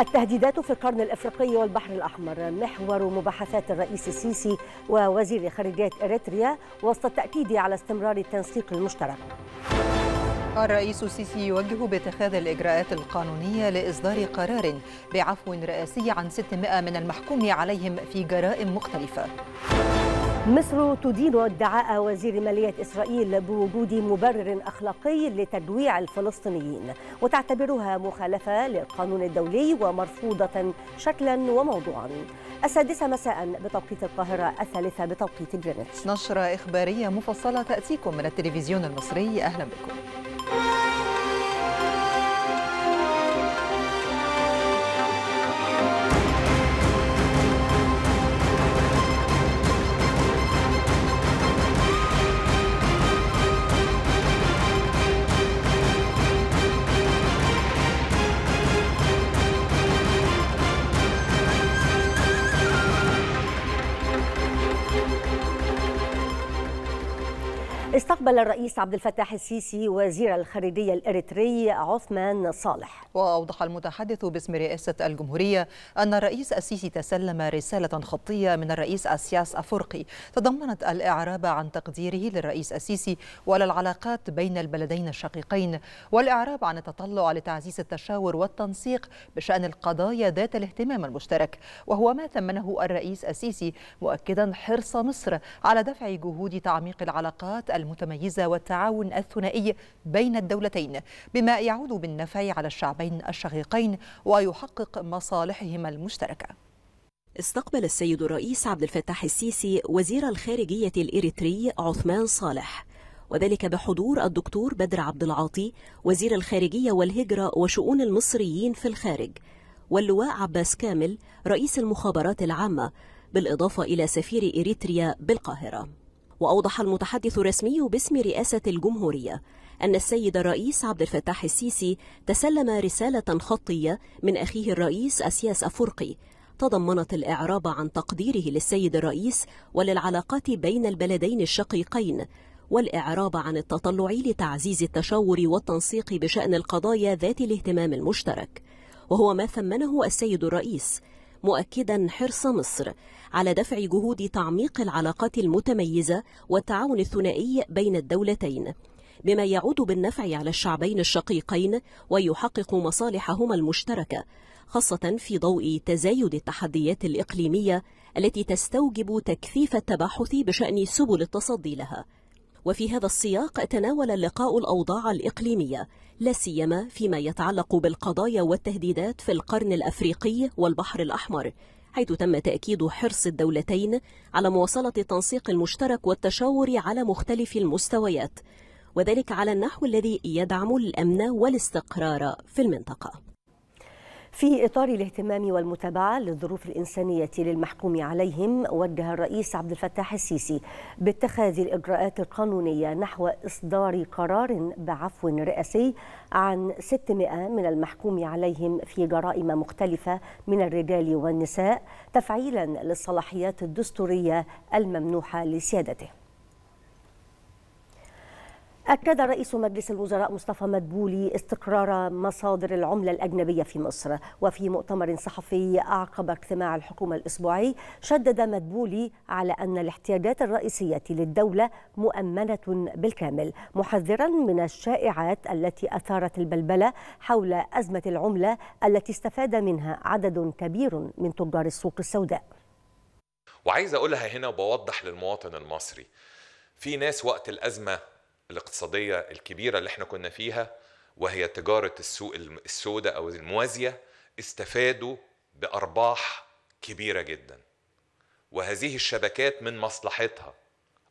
التهديدات في القرن الافريقي والبحر الاحمر محور مباحثات الرئيس السيسي ووزير خارجيه اريتريا وسط التاكيد على استمرار التنسيق المشترك. الرئيس السيسي يوجه باتخاذ الإجراءات القانونية لإصدار قرار بعفو رئاسي عن 600 من المحكوم عليهم في جرائم مختلفة مصر تدين ادعاء وزير مالية إسرائيل بوجود مبرر أخلاقي لتجويع الفلسطينيين وتعتبرها مخالفة للقانون الدولي ومرفوضة شكلا وموضوعا السادسة مساء بتوقيت القاهرة الثالثة بتوقيت جرينتش نشرة إخبارية مفصلة تأتيكم من التلفزيون المصري أهلا بكم استقبل الرئيس عبد الفتاح السيسي وزير الخارجية الإريتري عثمان صالح وأوضح المتحدث باسم رئاسة الجمهورية أن الرئيس السيسي تسلم رسالة خطية من الرئيس أسياس أفرقي تضمنت الإعراب عن تقديره للرئيس السيسي وللعلاقات بين البلدين الشقيقين والإعراب عن التطلع لتعزيز التشاور والتنسيق بشأن القضايا ذات الاهتمام المشترك وهو ما ثمنه الرئيس السيسي مؤكدا حرص مصر على دفع جهود تعميق العلاقات المتمكنة المتميزة والتعاون الثنائي بين الدولتين بما يعود بالنفع على الشعبين الشقيقين ويحقق مصالحهما المشتركة استقبل السيد الرئيس عبد الفتاح السيسي وزير الخارجية الإريتري عثمان صالح وذلك بحضور الدكتور بدر عبد العاطي وزير الخارجية والهجرة وشؤون المصريين في الخارج واللواء عباس كامل رئيس المخابرات العامة بالإضافة إلى سفير إريتريا بالقاهرة وأوضح المتحدث الرسمي باسم رئاسة الجمهورية أن السيد الرئيس عبد الفتاح السيسي تسلم رسالة خطية من أخيه الرئيس أسياس أفرقي تضمنت الإعراب عن تقديره للسيد الرئيس وللعلاقات بين البلدين الشقيقين والإعراب عن التطلع لتعزيز التشاور والتنسيق بشأن القضايا ذات الاهتمام المشترك وهو ما ثمنه السيد الرئيس مؤكدا حرص مصر على دفع جهود تعميق العلاقات المتميزة والتعاون الثنائي بين الدولتين بما يعود بالنفع على الشعبين الشقيقين ويحقق مصالحهما المشتركة خاصة في ضوء تزايد التحديات الإقليمية التي تستوجب تكثيف التباحث بشأن سبل التصدي لها وفي هذا السياق تناول اللقاء الأوضاع الإقليمية لا سيما فيما يتعلق بالقضايا والتهديدات في القرن الأفريقي والبحر الأحمر حيث تم تأكيد حرص الدولتين على مواصلة التنسيق المشترك والتشاور على مختلف المستويات وذلك على النحو الذي يدعم الأمن والاستقرار في المنطقة في إطار الاهتمام والمتابعة للظروف الإنسانية للمحكوم عليهم وجه الرئيس عبد الفتاح السيسي باتخاذ الإجراءات القانونية نحو إصدار قرار بعفو رئاسي عن 600 من المحكوم عليهم في جرائم مختلفة من الرجال والنساء تفعيلا للصلاحيات الدستورية الممنوحة لسيادته أكد رئيس مجلس الوزراء مصطفى مدبولي استقرار مصادر العملة الأجنبية في مصر وفي مؤتمر صحفي أعقب اجتماع الحكومة الأسبوعي شدد مدبولي على أن الاحتياجات الرئيسية للدولة مؤمنة بالكامل محذرا من الشائعات التي أثارت البلبلة حول أزمة العملة التي استفاد منها عدد كبير من تجار السوق السوداء وعايز أقولها هنا وبوضح للمواطن المصري في ناس وقت الأزمة الاقتصاديه الكبيره اللي احنا كنا فيها وهي تجاره السوق السوداء او الموازيه استفادوا بارباح كبيره جدا وهذه الشبكات من مصلحتها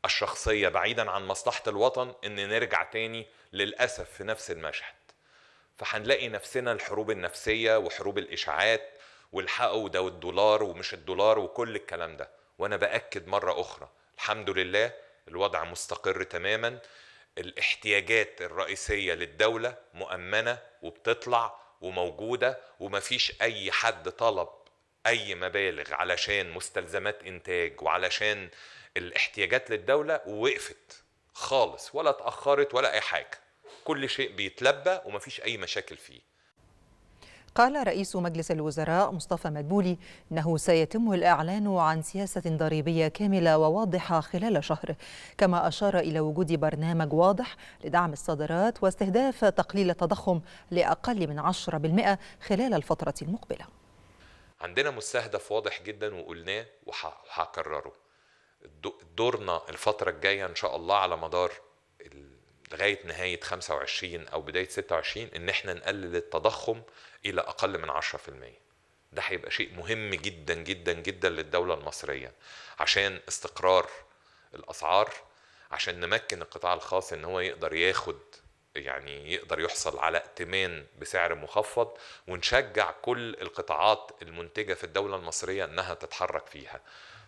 الشخصيه بعيدا عن مصلحه الوطن ان نرجع تاني للاسف في نفس المشهد فهنلاقي نفسنا الحروب النفسيه وحروب الاشاعات والحقوا ده والدولار ومش الدولار وكل الكلام ده وانا باكد مره اخرى الحمد لله الوضع مستقر تماما الاحتياجات الرئيسية للدولة مؤمنة وبتطلع وموجودة ومفيش أي حد طلب أي مبالغ علشان مستلزمات إنتاج وعلشان الاحتياجات للدولة ووقفت خالص ولا اتأخرت ولا أي حاجة كل شيء بيتلبى ومفيش أي مشاكل فيه قال رئيس مجلس الوزراء مصطفى مدبولي أنه سيتم الإعلان عن سياسة ضريبية كاملة وواضحة خلال شهر كما أشار إلى وجود برنامج واضح لدعم الصادرات واستهداف تقليل التضخم لأقل من 10% خلال الفترة المقبلة عندنا مستهدف واضح جدا وقلناه وهكرره دورنا الفترة الجاية إن شاء الله على مدار لغايه نهايه 25 او بدايه 26 ان احنا نقلل التضخم الى اقل من 10% ده هيبقى شيء مهم جدا جدا جدا للدوله المصريه عشان استقرار الاسعار عشان نمكن القطاع الخاص ان هو يقدر ياخد يعني يقدر يحصل على ائتمان بسعر مخفض ونشجع كل القطاعات المنتجه في الدوله المصريه انها تتحرك فيها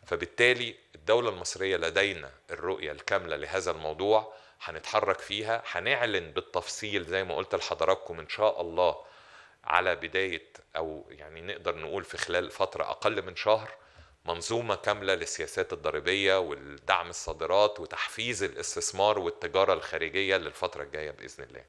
فبالتالي الدوله المصريه لدينا الرؤيه الكامله لهذا الموضوع هنتحرك فيها هنعلن بالتفصيل زي ما قلت لحضراتكم ان شاء الله على بدايه او يعني نقدر نقول في خلال فتره اقل من شهر منظومه كامله للسياسات الضريبيه والدعم الصادرات وتحفيز الاستثمار والتجاره الخارجيه للفتره الجايه باذن الله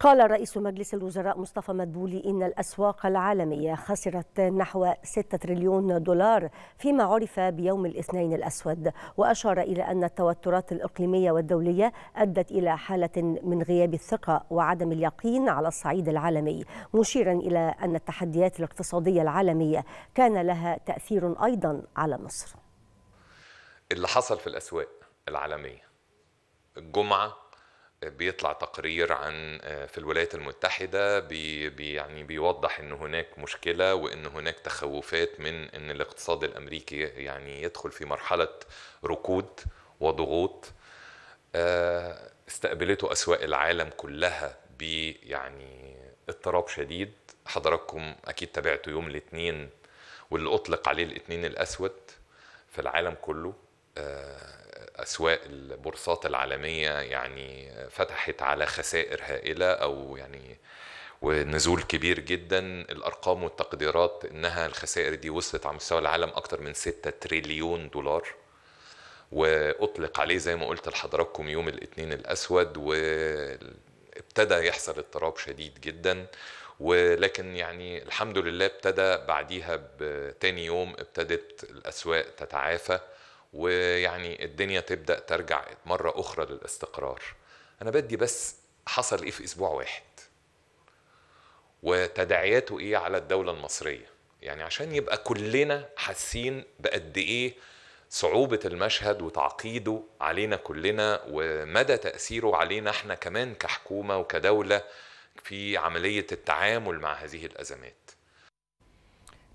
قال رئيس مجلس الوزراء مصطفى مدبولي إن الأسواق العالمية خسرت نحو 6 تريليون دولار فيما عرف بيوم الاثنين الأسود وأشار إلى أن التوترات الإقليمية والدولية أدت إلى حالة من غياب الثقة وعدم اليقين على الصعيد العالمي مشيرا إلى أن التحديات الاقتصادية العالمية كان لها تأثير أيضا على مصر اللي حصل في الأسواق العالمية الجمعة بيطلع تقرير عن آه، في الولايات المتحدة بي يعني بيوضح ان هناك مشكلة وان هناك تخوفات من ان الاقتصاد الامريكي يعني يدخل في مرحلة ركود وضغوط آه، استقبلته اسواق العالم كلها يعني اضطراب شديد حضراتكم اكيد تابعتوا يوم الاثنين واللي اطلق عليه الاثنين الاسود في العالم كله آه، اسواق البورصات العالميه يعني فتحت على خسائر هائله او يعني ونزول كبير جدا الارقام والتقديرات انها الخسائر دي وصلت على مستوى العالم اكتر من 6 تريليون دولار واطلق عليه زي ما قلت لحضراتكم يوم الاثنين الاسود وابتدى يحصل اضطراب شديد جدا ولكن يعني الحمد لله ابتدى بعديها بتاني يوم ابتدت الاسواق تتعافى ويعني الدنيا تبدا ترجع مره اخرى للاستقرار انا بدي بس حصل ايه في اسبوع واحد وتداعياته ايه على الدوله المصريه يعني عشان يبقى كلنا حاسين بقد ايه صعوبة المشهد وتعقيده علينا كلنا ومدى تأثيره علينا احنا كمان كحكومة وكدولة في عملية التعامل مع هذه الأزمات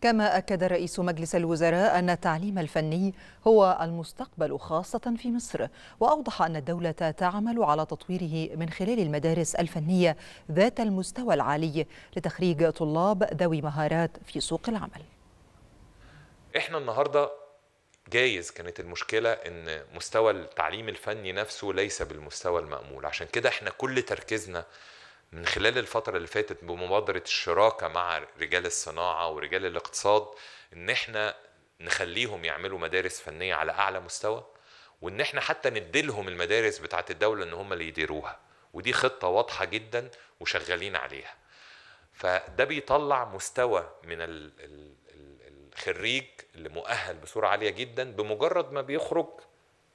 كما أكد رئيس مجلس الوزراء أن التعليم الفني هو المستقبل خاصة في مصر وأوضح أن الدولة تعمل على تطويره من خلال المدارس الفنية ذات المستوى العالي لتخريج طلاب ذوي مهارات في سوق العمل إحنا النهاردة جايز كانت المشكلة إن مستوى التعليم الفني نفسه ليس بالمستوى المأمول عشان كده إحنا كل تركيزنا من خلال الفترة اللي فاتت بمبادرة الشراكة مع رجال الصناعة ورجال الاقتصاد ان احنا نخليهم يعملوا مدارس فنية على اعلى مستوى وان احنا حتى نديلهم المدارس بتاعة الدولة ان هم اللي يديروها ودي خطة واضحة جدا وشغالين عليها فده بيطلع مستوى من ال ال الخريج اللي مؤهل بصورة عالية جدا بمجرد ما بيخرج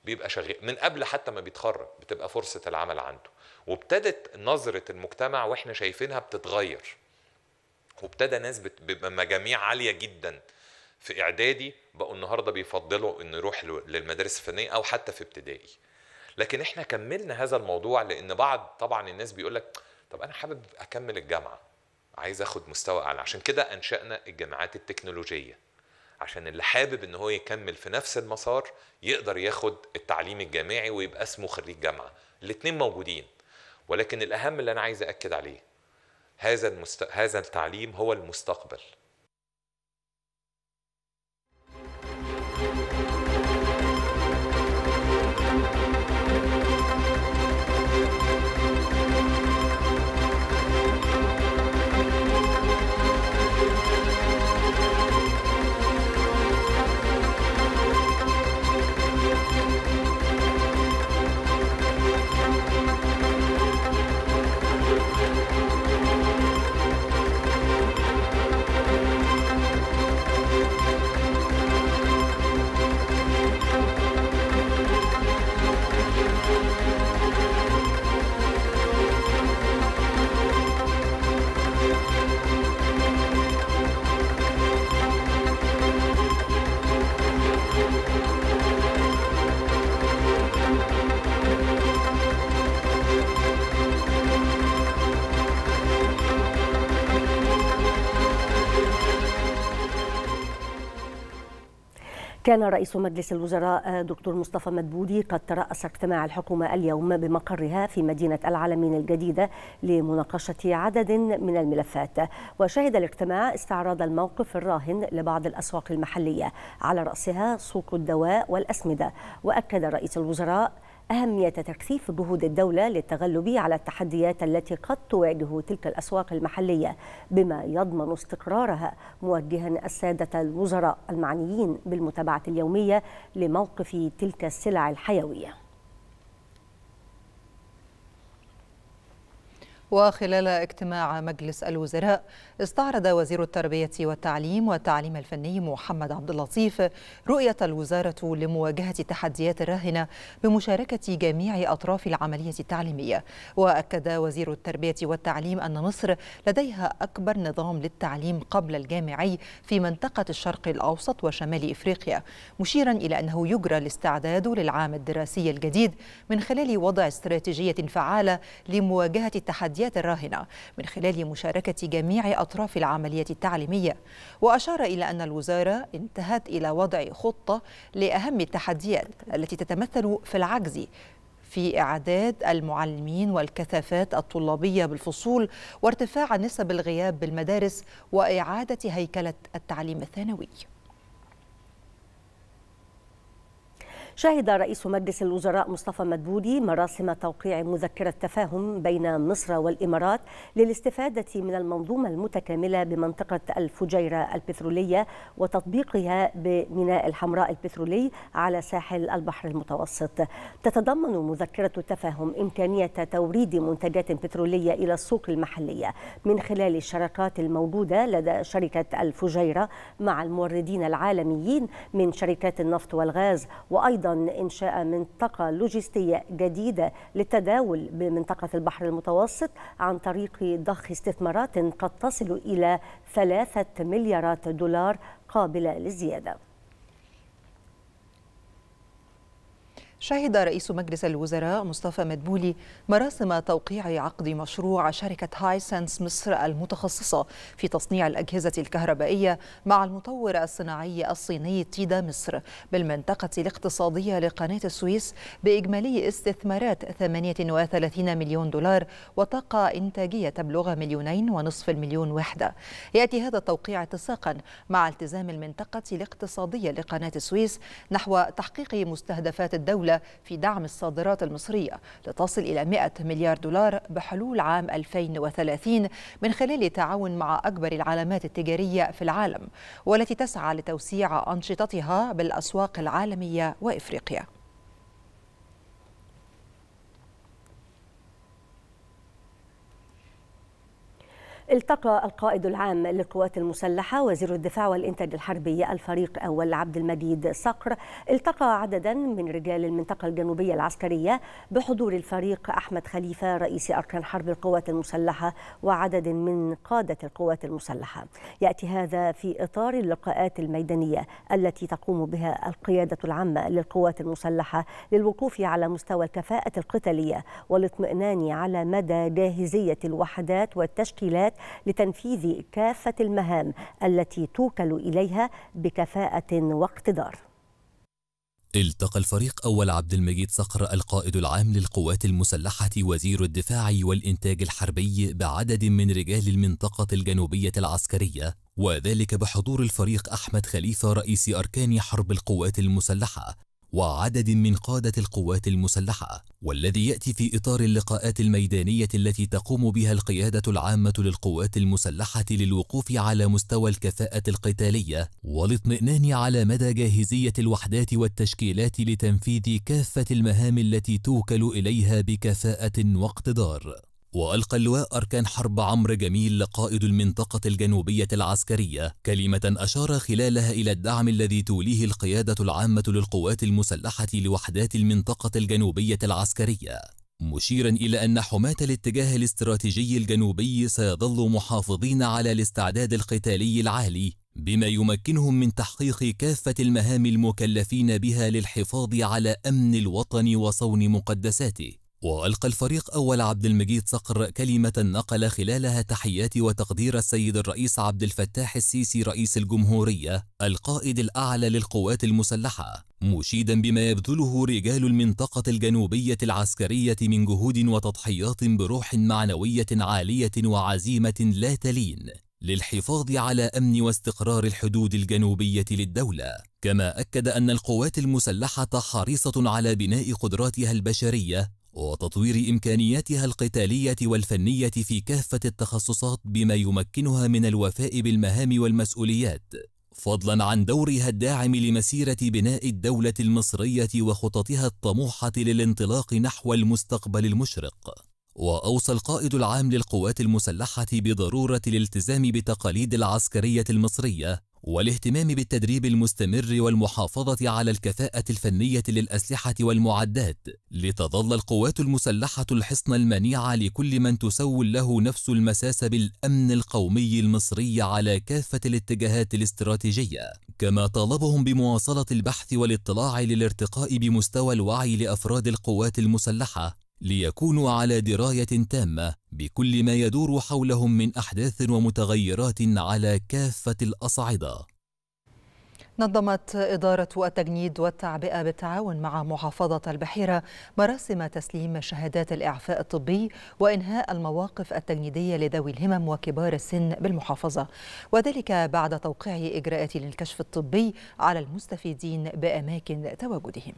بيبقى شغال من قبل حتى ما بيتخرج بتبقى فرصة العمل عنده وابتدت نظرة المجتمع واحنا شايفينها بتتغير وابتدى ناس بمجاميع عالية جدا في إعدادي بقوا النهاردة بيفضلوا إنه يروح للمدارس الفنية أو حتى في ابتدائي لكن احنا كملنا هذا الموضوع لأن بعض طبعا الناس بيقولك طب أنا حابب أكمل الجامعة عايز أخد مستوى أعلى عشان كده أنشأنا الجامعات التكنولوجية عشان اللي حابب ان هو يكمل في نفس المسار يقدر ياخد التعليم الجامعي ويبقى اسمه خريج جامعه الاثنين موجودين ولكن الأهم اللي أنا عايز أكد عليه هذا المست... هذا التعليم هو المستقبل كان رئيس مجلس الوزراء آه، دكتور مصطفى مدبودي قد ترأس اجتماع الحكومة اليوم بمقرها في مدينة العالمين الجديدة لمناقشة عدد من الملفات وشهد الاجتماع استعراض الموقف الراهن لبعض الأسواق المحلية على رأسها سوق الدواء والأسمدة وأكد رئيس الوزراء أهمية تكثيف جهود الدولة للتغلب على التحديات التي قد تواجه تلك الأسواق المحلية بما يضمن استقرارها موجها السادة الوزراء المعنيين بالمتابعة اليومية لموقف تلك السلع الحيوية وخلال اجتماع مجلس الوزراء استعرض وزير التربية والتعليم والتعليم الفني محمد عبد اللطيف رؤية الوزارة لمواجهة التحديات الراهنة بمشاركة جميع أطراف العملية التعليمية وأكد وزير التربية والتعليم أن مصر لديها أكبر نظام للتعليم قبل الجامعي في منطقة الشرق الأوسط وشمال إفريقيا مشيرا إلى أنه يجرى الاستعداد للعام الدراسي الجديد من خلال وضع استراتيجية فعالة لمواجهة التحديات التحديات الراهنة من خلال مشاركة جميع أطراف العملية التعليمية وأشار إلى أن الوزارة انتهت إلى وضع خطة لأهم التحديات التي تتمثل في العجز في إعداد المعلمين والكثافات الطلابية بالفصول وارتفاع نسب الغياب بالمدارس وإعادة هيكلة التعليم الثانوي شهد رئيس مجلس الوزراء مصطفى مدبولي مراسم توقيع مذكرة تفاهم بين مصر والإمارات للاستفادة من المنظومة المتكاملة بمنطقة الفجيرة البترولية وتطبيقها بميناء الحمراء البترولي على ساحل البحر المتوسط تتضمن مذكرة التفاهم إمكانية توريد منتجات بترولية إلى السوق المحلية من خلال الشراكات الموجودة لدى شركة الفجيرة مع الموردين العالميين من شركات النفط والغاز وأيضا إنشاء منطقة لوجستية جديدة للتداول بمنطقة البحر المتوسط عن طريق ضخ استثمارات قد تصل إلى ثلاثة مليارات دولار قابلة للزيادة شهد رئيس مجلس الوزراء مصطفى مدبولي مراسم توقيع عقد مشروع شركة هاي مصر المتخصصة في تصنيع الأجهزة الكهربائية مع المطور الصناعي الصيني تيدا مصر بالمنطقة الاقتصادية لقناة السويس بإجمالي استثمارات 38 مليون دولار وطاقة إنتاجية تبلغ مليونين ونصف المليون وحدة يأتي هذا التوقيع اتساقا مع التزام المنطقة الاقتصادية لقناة السويس نحو تحقيق مستهدفات الدولة في دعم الصادرات المصرية لتصل إلى 100 مليار دولار بحلول عام 2030 من خلال التعاون مع أكبر العلامات التجارية في العالم والتي تسعى لتوسيع أنشطتها بالأسواق العالمية وإفريقيا التقى القائد العام للقوات المسلحة وزير الدفاع والإنتاج الحربي الفريق أول عبد المجيد صقر التقى عددا من رجال المنطقة الجنوبية العسكرية بحضور الفريق أحمد خليفة رئيس أركان حرب القوات المسلحة وعدد من قادة القوات المسلحة يأتي هذا في إطار اللقاءات الميدانية التي تقوم بها القيادة العامة للقوات المسلحة للوقوف على مستوى الكفاءة القتالية والاطمئنان على مدى جاهزية الوحدات والتشكيلات لتنفيذ كافة المهام التي توكل إليها بكفاءة واقتدار التقى الفريق أول عبد المجيد صقر القائد العام للقوات المسلحة وزير الدفاع والإنتاج الحربي بعدد من رجال المنطقة الجنوبية العسكرية وذلك بحضور الفريق أحمد خليفة رئيس أركان حرب القوات المسلحة وعدد من قادة القوات المسلحة والذي يأتي في إطار اللقاءات الميدانية التي تقوم بها القيادة العامة للقوات المسلحة للوقوف على مستوى الكفاءة القتالية والاطمئنان على مدى جاهزية الوحدات والتشكيلات لتنفيذ كافة المهام التي توكل إليها بكفاءة واقتدار وألقى اللواء أركان حرب عمرو جميل قائد المنطقة الجنوبية العسكرية كلمة أشار خلالها إلى الدعم الذي توليه القيادة العامة للقوات المسلحة لوحدات المنطقة الجنوبية العسكرية مشيرا إلى أن حماة الاتجاه الاستراتيجي الجنوبي سيظلوا محافظين على الاستعداد القتالي العالي بما يمكنهم من تحقيق كافة المهام المكلفين بها للحفاظ على أمن الوطن وصون مقدساته وألقى الفريق أول عبد المجيد صقر كلمة نقل خلالها تحيات وتقدير السيد الرئيس عبد الفتاح السيسي رئيس الجمهورية القائد الأعلى للقوات المسلحة مشيدا بما يبذله رجال المنطقة الجنوبية العسكرية من جهود وتضحيات بروح معنوية عالية وعزيمة لا تلين للحفاظ على أمن واستقرار الحدود الجنوبية للدولة كما أكد أن القوات المسلحة حريصة على بناء قدراتها البشرية وتطوير إمكانياتها القتالية والفنية في كافة التخصصات بما يمكنها من الوفاء بالمهام والمسؤوليات فضلا عن دورها الداعم لمسيرة بناء الدولة المصرية وخططها الطموحة للانطلاق نحو المستقبل المشرق وأوصى القائد العام للقوات المسلحة بضرورة الالتزام بتقاليد العسكرية المصرية والاهتمام بالتدريب المستمر والمحافظة على الكفاءة الفنية للأسلحة والمعدات لتظل القوات المسلحة الحصن المنيع لكل من تسول له نفس المساس بالأمن القومي المصري على كافة الاتجاهات الاستراتيجية كما طالبهم بمواصلة البحث والاطلاع للارتقاء بمستوى الوعي لأفراد القوات المسلحة ليكونوا على درايه تامه بكل ما يدور حولهم من احداث ومتغيرات على كافه الاصعده نظمت إدارة التجنيد والتعبئة بالتعاون مع محافظة البحيرة مراسم تسليم شهادات الإعفاء الطبي وإنهاء المواقف التجنيدية لذوي الهمم وكبار السن بالمحافظة وذلك بعد توقيع إجراءات للكشف الطبي على المستفيدين بأماكن تواجدهم.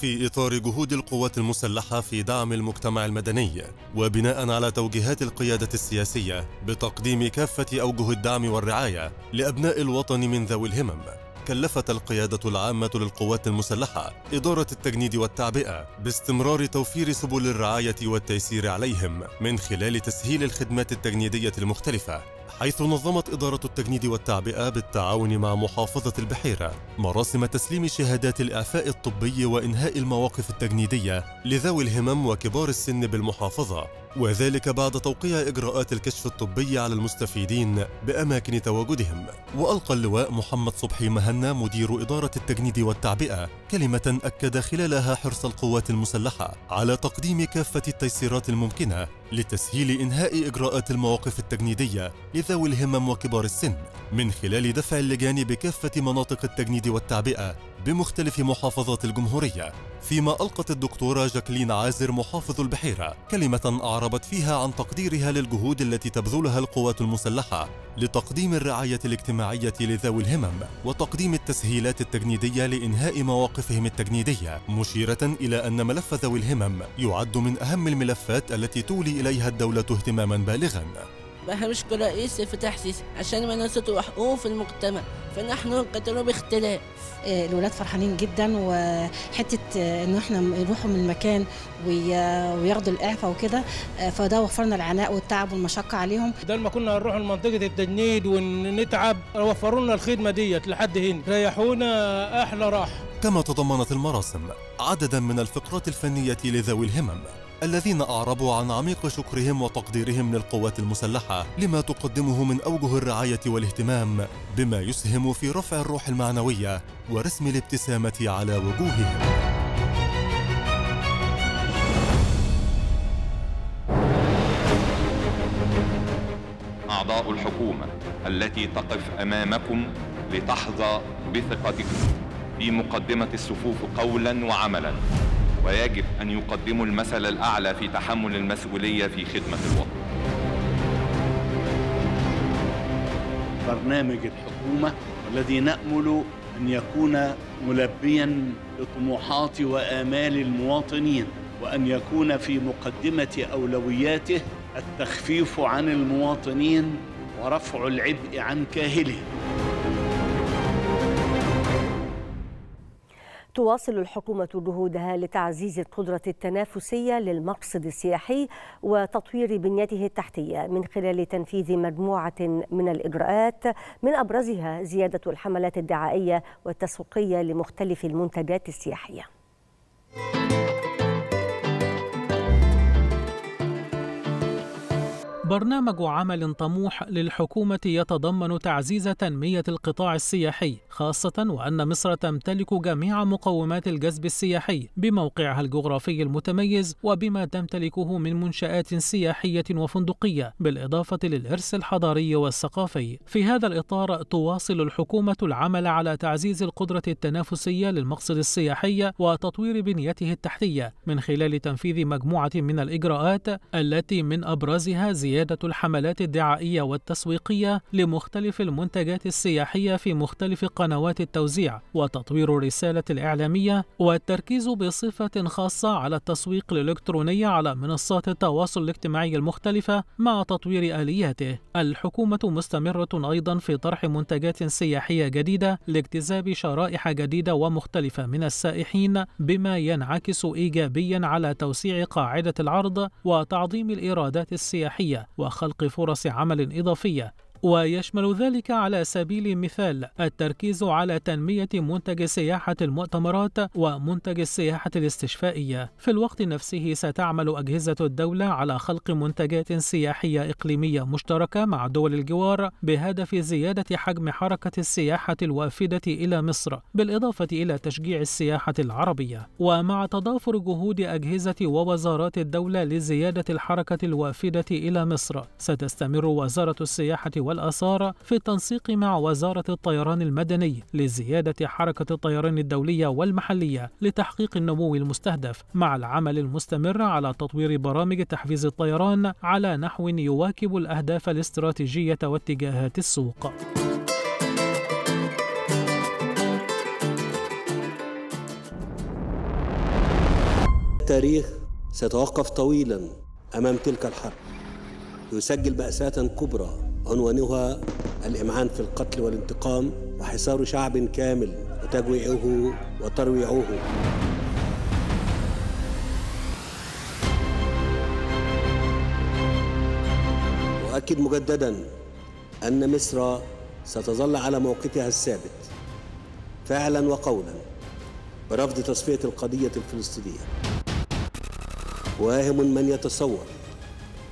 في إطار جهود القوات المسلحة في دعم المجتمع المدني وبناء على توجيهات القيادة السياسية بتقديم كافة أوجه الدعم والرعاية لأبناء الوطن من ذوي الهمم كلفت القيادة العامة للقوات المسلحة إدارة التجنيد والتعبئة باستمرار توفير سبل الرعاية والتيسير عليهم من خلال تسهيل الخدمات التجنيدية المختلفة حيث نظمت إدارة التجنيد والتعبئة بالتعاون مع محافظة البحيرة مراسم تسليم شهادات الإعفاء الطبي وإنهاء المواقف التجنيدية لذوي الهمم وكبار السن بالمحافظة وذلك بعد توقيع إجراءات الكشف الطبي على المستفيدين بأماكن تواجدهم وألقى اللواء محمد صبحي مهنا مدير إدارة التجنيد والتعبئة كلمة أكد خلالها حرص القوات المسلحة على تقديم كافة التيسيرات الممكنة لتسهيل إنهاء إجراءات المواقف التجنيدية لذوي الهمم وكبار السن من خلال دفع اللجان بكافة مناطق التجنيد والتعبئة بمختلف محافظات الجمهورية فيما ألقت الدكتورة جاكلين عازر محافظ البحيرة كلمة أعربت فيها عن تقديرها للجهود التي تبذلها القوات المسلحة لتقديم الرعاية الاجتماعية لذوي الهمم وتقديم التسهيلات التجنيدية لإنهاء مواقفهم التجنيدية مشيرة إلى أن ملف ذوي الهمم يعد من أهم الملفات التي تولي إليها الدولة اهتماما بالغا رئيس كرئيس تحسيس عشان منصة وحقوق في المجتمع فنحن قتلوا باختلاف إيه، الولاد فرحانين جدا وحته ان احنا يروحوا من المكان وياخدوا الاعفاء وكده فده وفرنا العناء والتعب والمشقه عليهم بدل ما كنا هنروح لمنطقه التجنيد ونتعب وفروا لنا الخدمه ديت لحد هنا ريحونا احلى راحه كما تضمنت المراسم عددا من الفقرات الفنيه لذوي الهمم الذين أعربوا عن عميق شكرهم وتقديرهم للقوات المسلحة لما تقدمه من أوجه الرعاية والاهتمام بما يسهم في رفع الروح المعنوية ورسم الابتسامة على وجوههم أعضاء الحكومة التي تقف أمامكم لتحظى بثقتكم في مقدمة الصفوف قولا وعملا ويجب أن يقدموا المثل الأعلى في تحمل المسؤولية في خدمة الوطن برنامج الحكومة الذي نأمل أن يكون ملبيا لطموحات وآمال المواطنين وأن يكون في مقدمة أولوياته التخفيف عن المواطنين ورفع العبء عن كاهلهم تواصل الحكومة جهودها لتعزيز القدرة التنافسية للمقصد السياحي وتطوير بنيته التحتية من خلال تنفيذ مجموعة من الإجراءات من أبرزها زيادة الحملات الدعائية والتسويقية لمختلف المنتجات السياحية برنامج عمل طموح للحكومة يتضمن تعزيز تنمية القطاع السياحي خاصة وأن مصر تمتلك جميع مقومات الجذب السياحي بموقعها الجغرافي المتميز وبما تمتلكه من منشآت سياحية وفندقية بالإضافة للإرث الحضاري والثقافي في هذا الإطار تواصل الحكومة العمل على تعزيز القدرة التنافسية للمقصد السياحي وتطوير بنيته التحتية من خلال تنفيذ مجموعة من الإجراءات التي من أبرزها زيادة زيادة الحملات الدعائية والتسويقية لمختلف المنتجات السياحية في مختلف قنوات التوزيع وتطوير الرسالة الإعلامية والتركيز بصفة خاصة على التسويق الإلكتروني على منصات التواصل الاجتماعي المختلفة مع تطوير آلياته. الحكومة مستمرة أيضا في طرح منتجات سياحية جديدة لاجتذاب شرائح جديدة ومختلفة من السائحين بما ينعكس إيجابيا على توسيع قاعدة العرض وتعظيم الإيرادات السياحية وخلق فرص عمل إضافية ويشمل ذلك على سبيل المثال التركيز على تنمية منتج سياحة المؤتمرات ومنتج السياحة الاستشفائية في الوقت نفسه ستعمل أجهزة الدولة على خلق منتجات سياحية إقليمية مشتركة مع دول الجوار بهدف زيادة حجم حركة السياحة الوافدة إلى مصر بالإضافة إلى تشجيع السياحة العربية ومع تضافر جهود أجهزة ووزارات الدولة لزيادة الحركة الوافدة إلى مصر ستستمر وزارة السياحة وال والأثار في التنسيق مع وزارة الطيران المدني لزيادة حركة الطيران الدولية والمحلية لتحقيق النمو المستهدف مع العمل المستمر على تطوير برامج تحفيز الطيران على نحو يواكب الأهداف الاستراتيجية واتجاهات السوق. التاريخ سيتوقف طويلا امام تلك الحرب يسجل باسات كبرى عنوانها الإمعان في القتل والانتقام وحصار شعب كامل وتجويعه وترويعه أؤكد مجددا أن مصر ستظل على موقفها الثابت فعلا وقولا برفض تصفية القضية الفلسطينية واهم من يتصور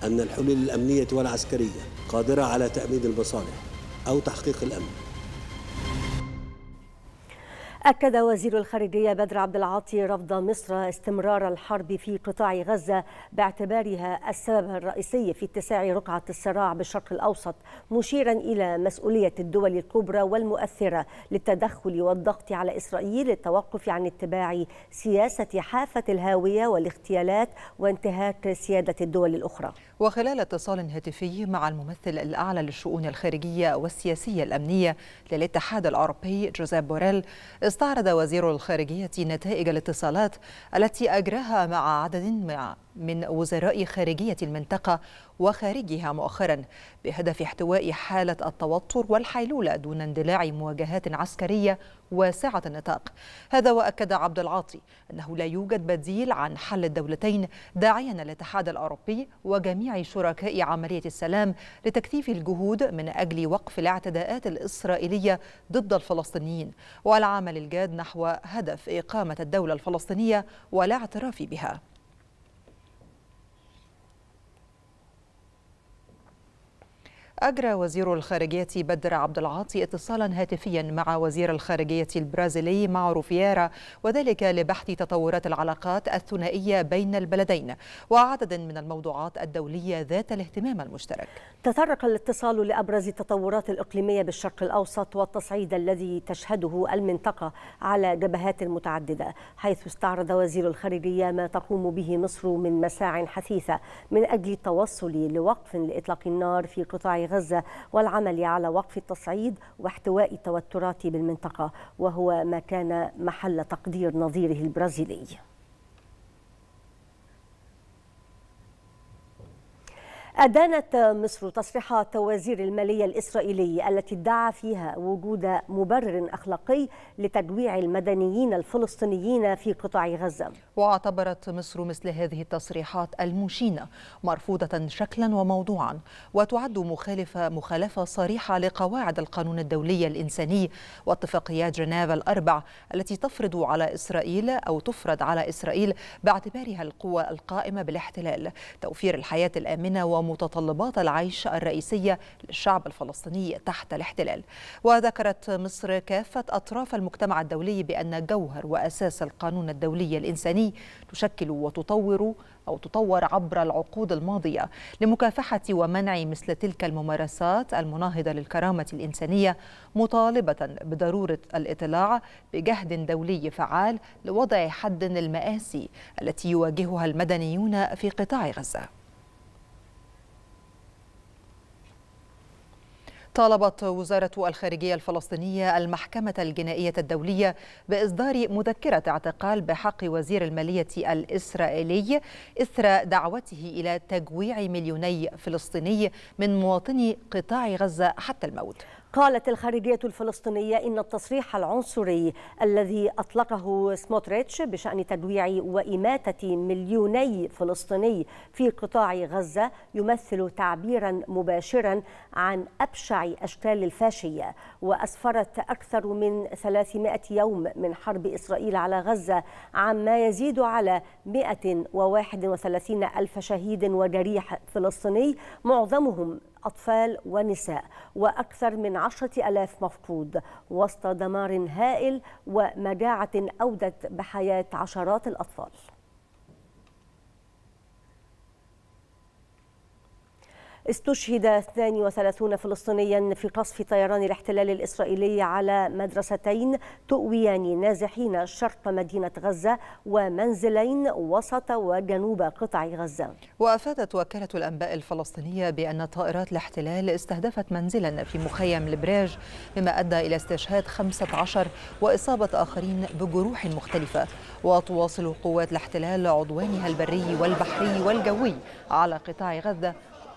أن الحلول الأمنية والعسكرية قادرة على تأمين المصالح أو تحقيق الأمن أكد وزير الخارجية بدر عبد العاطي رفض مصر استمرار الحرب في قطاع غزة باعتبارها السبب الرئيسي في اتساع رقعة الصراع بالشرق الأوسط مشيرا إلى مسؤولية الدول الكبرى والمؤثرة للتدخل والضغط على إسرائيل للتوقف عن اتباع سياسة حافة الهاوية والاغتيالات وانتهاك سيادة الدول الأخرى وخلال اتصال هاتفي مع الممثل الأعلى للشؤون الخارجية والسياسية الأمنية للاتحاد الأوروبي جوزيف بوريل استعرض وزير الخارجية نتائج الاتصالات التي أجراها مع عدد من وزراء خارجية المنطقة وخارجها مؤخرا بهدف احتواء حالة التوتر والحيلولة دون اندلاع مواجهات عسكرية واسعة النطاق هذا وأكد عبد العاطي أنه لا يوجد بديل عن حل الدولتين داعيا الاتحاد الأوروبي وجميع شركاء عملية السلام لتكثيف الجهود من أجل وقف الاعتداءات الإسرائيلية ضد الفلسطينيين والعمل الجاد نحو هدف إقامة الدولة الفلسطينية والاعتراف بها أجرى وزير الخارجية بدر عبد العاطي اتصالا هاتفيا مع وزير الخارجية البرازيلي معرو فييرا وذلك لبحث تطورات العلاقات الثنائية بين البلدين وعدد من الموضوعات الدولية ذات الاهتمام المشترك تطرق الاتصال لأبرز التطورات الإقليمية بالشرق الأوسط والتصعيد الذي تشهده المنطقة على جبهات متعددة حيث استعرض وزير الخارجية ما تقوم به مصر من مساع حثيثة من أجل التوصل لوقف لإطلاق النار في قطاع غزة غزة والعمل على وقف التصعيد واحتواء التوترات بالمنطقة وهو ما كان محل تقدير نظيره البرازيلي أدانت مصر تصريحات وزير المالية الإسرائيلي التي ادعى فيها وجود مبرر أخلاقي لتجويع المدنيين الفلسطينيين في قطاع غزة واعتبرت مصر مثل هذه التصريحات المشينة مرفوضة شكلا وموضوعا وتعد مخالفة مخالفة صريحة لقواعد القانون الدولي الإنساني واتفاقيات جنيف الأربع التي تفرض على إسرائيل أو تفرض على إسرائيل باعتبارها القوى القائمة بالاحتلال توفير الحياة الآمنة و ومتطلبات العيش الرئيسية للشعب الفلسطيني تحت الاحتلال وذكرت مصر كافة أطراف المجتمع الدولي بأن جوهر وأساس القانون الدولي الإنساني تشكل وتطور أو تطور عبر العقود الماضية لمكافحة ومنع مثل تلك الممارسات المناهضة للكرامة الإنسانية مطالبة بضرورة الاطلاع بجهد دولي فعال لوضع حد المآسي التي يواجهها المدنيون في قطاع غزة طالبت وزارة الخارجية الفلسطينية المحكمة الجنائية الدولية بإصدار مذكرة اعتقال بحق وزير المالية الإسرائيلي إثر دعوته إلى تجويع مليوني فلسطيني من مواطني قطاع غزة حتى الموت قالت الخارجية الفلسطينية إن التصريح العنصري الذي أطلقه سموتريتش بشأن تجويع وإماتة مليوني فلسطيني في قطاع غزة يمثل تعبيرا مباشرا عن أبشع أشكال الفاشية وأسفرت أكثر من 300 يوم من حرب إسرائيل على غزة عما يزيد على 131 ألف شهيد وجريح فلسطيني معظمهم أطفال ونساء وأكثر من عشرة ألاف مفقود وسط دمار هائل ومجاعة أودت بحياة عشرات الأطفال استشهد 32 فلسطينيا في قصف طيران الاحتلال الإسرائيلي على مدرستين تؤويان نازحين شرق مدينة غزة ومنزلين وسط وجنوب قطاع غزة وأفادت وكالة الأنباء الفلسطينية بأن طائرات الاحتلال استهدفت منزلا في مخيم البراج مما أدى إلى استشهاد 15 وإصابة آخرين بجروح مختلفة وتواصل قوات الاحتلال عدوانها البري والبحري والجوي على قطاع غزة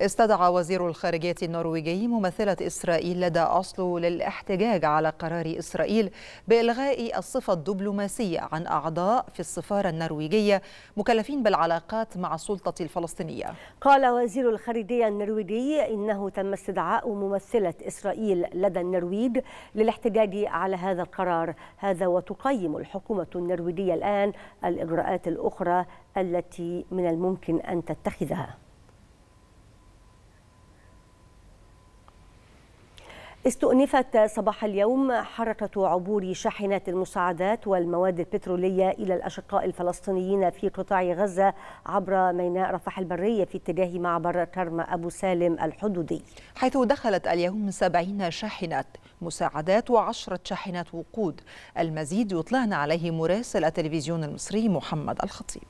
استدعى وزير الخارجية النرويجي ممثلة إسرائيل لدى أصله للاحتجاج على قرار إسرائيل بإلغاء الصفة الدبلوماسية عن أعضاء في السفارة النرويجية مكلفين بالعلاقات مع السلطة الفلسطينية. قال وزير الخارجية النرويجي إنه تم استدعاء ممثلة إسرائيل لدى النرويج للاحتجاج على هذا القرار، هذا وتقيم الحكومة النرويجية الآن الإجراءات الأخرى التي من الممكن أن تتخذها. استؤنفت صباح اليوم حركة عبور شاحنات المساعدات والمواد البترولية إلى الأشقاء الفلسطينيين في قطاع غزة عبر ميناء رفح البرية في اتجاه معبر كرم أبو سالم الحدودي حيث دخلت اليوم سبعين شاحنات مساعدات وعشرة شاحنات وقود المزيد يطلعنا عليه مراسل التلفزيون المصري محمد الخطيب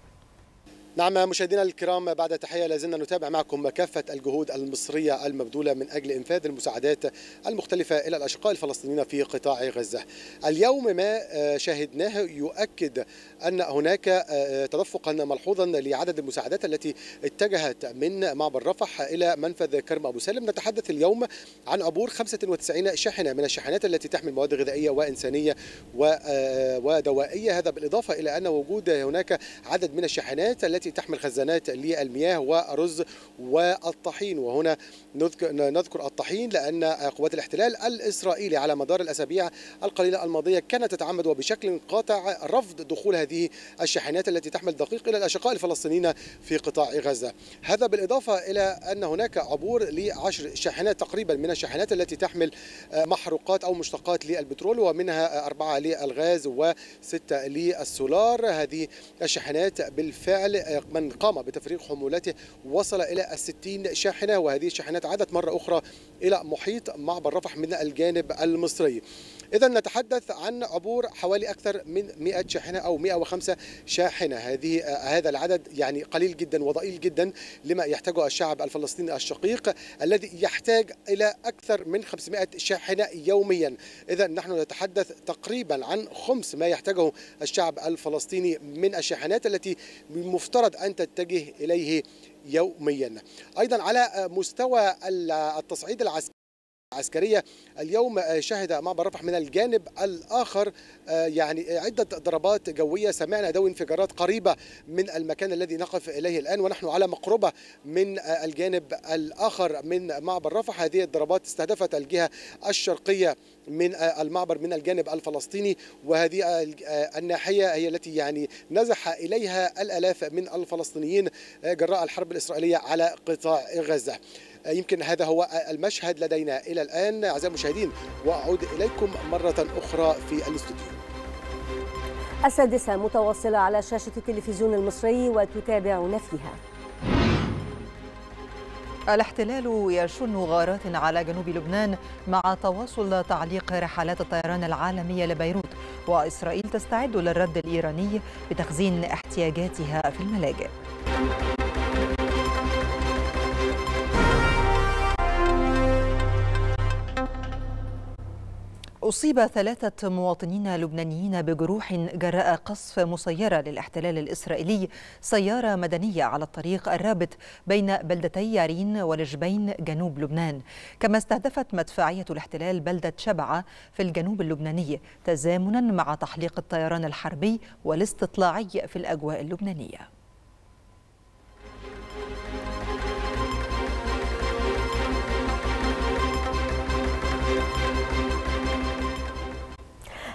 نعم مشاهدينا الكرام بعد تحية لازلنا نتابع معكم كافة الجهود المصرية المبذولة من أجل إنفاذ المساعدات المختلفة إلى الأشقاء الفلسطينيين في قطاع غزة اليوم ما آه، شاهدناه يؤكد أن هناك آه، تدفقا ملحوظا لعدد المساعدات التي اتجهت من معبر رفح إلى منفذ كرم أبو سالم نتحدث اليوم عن عبور 95 شاحنة من الشاحنات التي تحمل مواد غذائية وإنسانية آه، ودوائية هذا بالإضافة إلى أن وجود هناك عدد من الشاحنات التي التي تحمل خزانات للمياه والرز والطحين وهنا نذكر الطحين لأن قوات الاحتلال الإسرائيلي على مدار الأسابيع القليلة الماضية كانت تتعمد وبشكل قاطع رفض دخول هذه الشاحنات التي تحمل دقيق إلى الأشقاء الفلسطينيين في قطاع غزة هذا بالإضافة إلى أن هناك عبور لعشر شاحنات تقريبا من الشاحنات التي تحمل محروقات أو مشتقات للبترول ومنها أربعة للغاز وستة للسولار هذه الشاحنات بالفعل من قام بتفريغ حمولاته وصل إلى الستين شاحنة وهذه الشاحنات عادت مرة أخرى إلى محيط معبر رفح من الجانب المصري إذا نتحدث عن عبور حوالي أكثر من 100 شاحنة أو 105 شاحنة هذه هذا العدد يعني قليل جدا وضئيل جدا لما يحتاجه الشعب الفلسطيني الشقيق الذي يحتاج إلى أكثر من 500 شاحنة يوميا إذا نحن نتحدث تقريبا عن خمس ما يحتاجه الشعب الفلسطيني من الشاحنات التي المفترض أن تتجه إليه يوميا أيضا على مستوى التصعيد العسكري عسكرية اليوم آه، شهد معبر رفح من الجانب الآخر آه، يعني عدة ضربات جوية سمعنا دو انفجارات قريبة من المكان الذي نقف إليه الآن ونحن على مقربة من آه، الجانب الآخر من معبر رفح هذه الضربات استهدفت الجهة الشرقية من المعبر من الجانب الفلسطيني وهذه الناحية هي التي يعني نزح إليها الألاف من الفلسطينيين جراء الحرب الإسرائيلية على قطاع غزة يمكن هذا هو المشهد لدينا إلى الآن أعزائي المشاهدين وأعود إليكم مرة أخرى في الاستوديو السادسة متواصلة على شاشة التلفزيون المصري وتتابعون فيها الاحتلال يشن غارات على جنوب لبنان مع تواصل تعليق رحلات الطيران العالمية لبيروت وإسرائيل تستعد للرد الإيراني بتخزين احتياجاتها في الملاجئ أصيب ثلاثة مواطنين لبنانيين بجروح جراء قصف مسيرة للاحتلال الإسرائيلي سيارة مدنية على الطريق الرابط بين بلدتي يارين ولجبين جنوب لبنان كما استهدفت مدفعية الاحتلال بلدة شبعة في الجنوب اللبناني تزامنا مع تحليق الطيران الحربي والاستطلاعي في الأجواء اللبنانية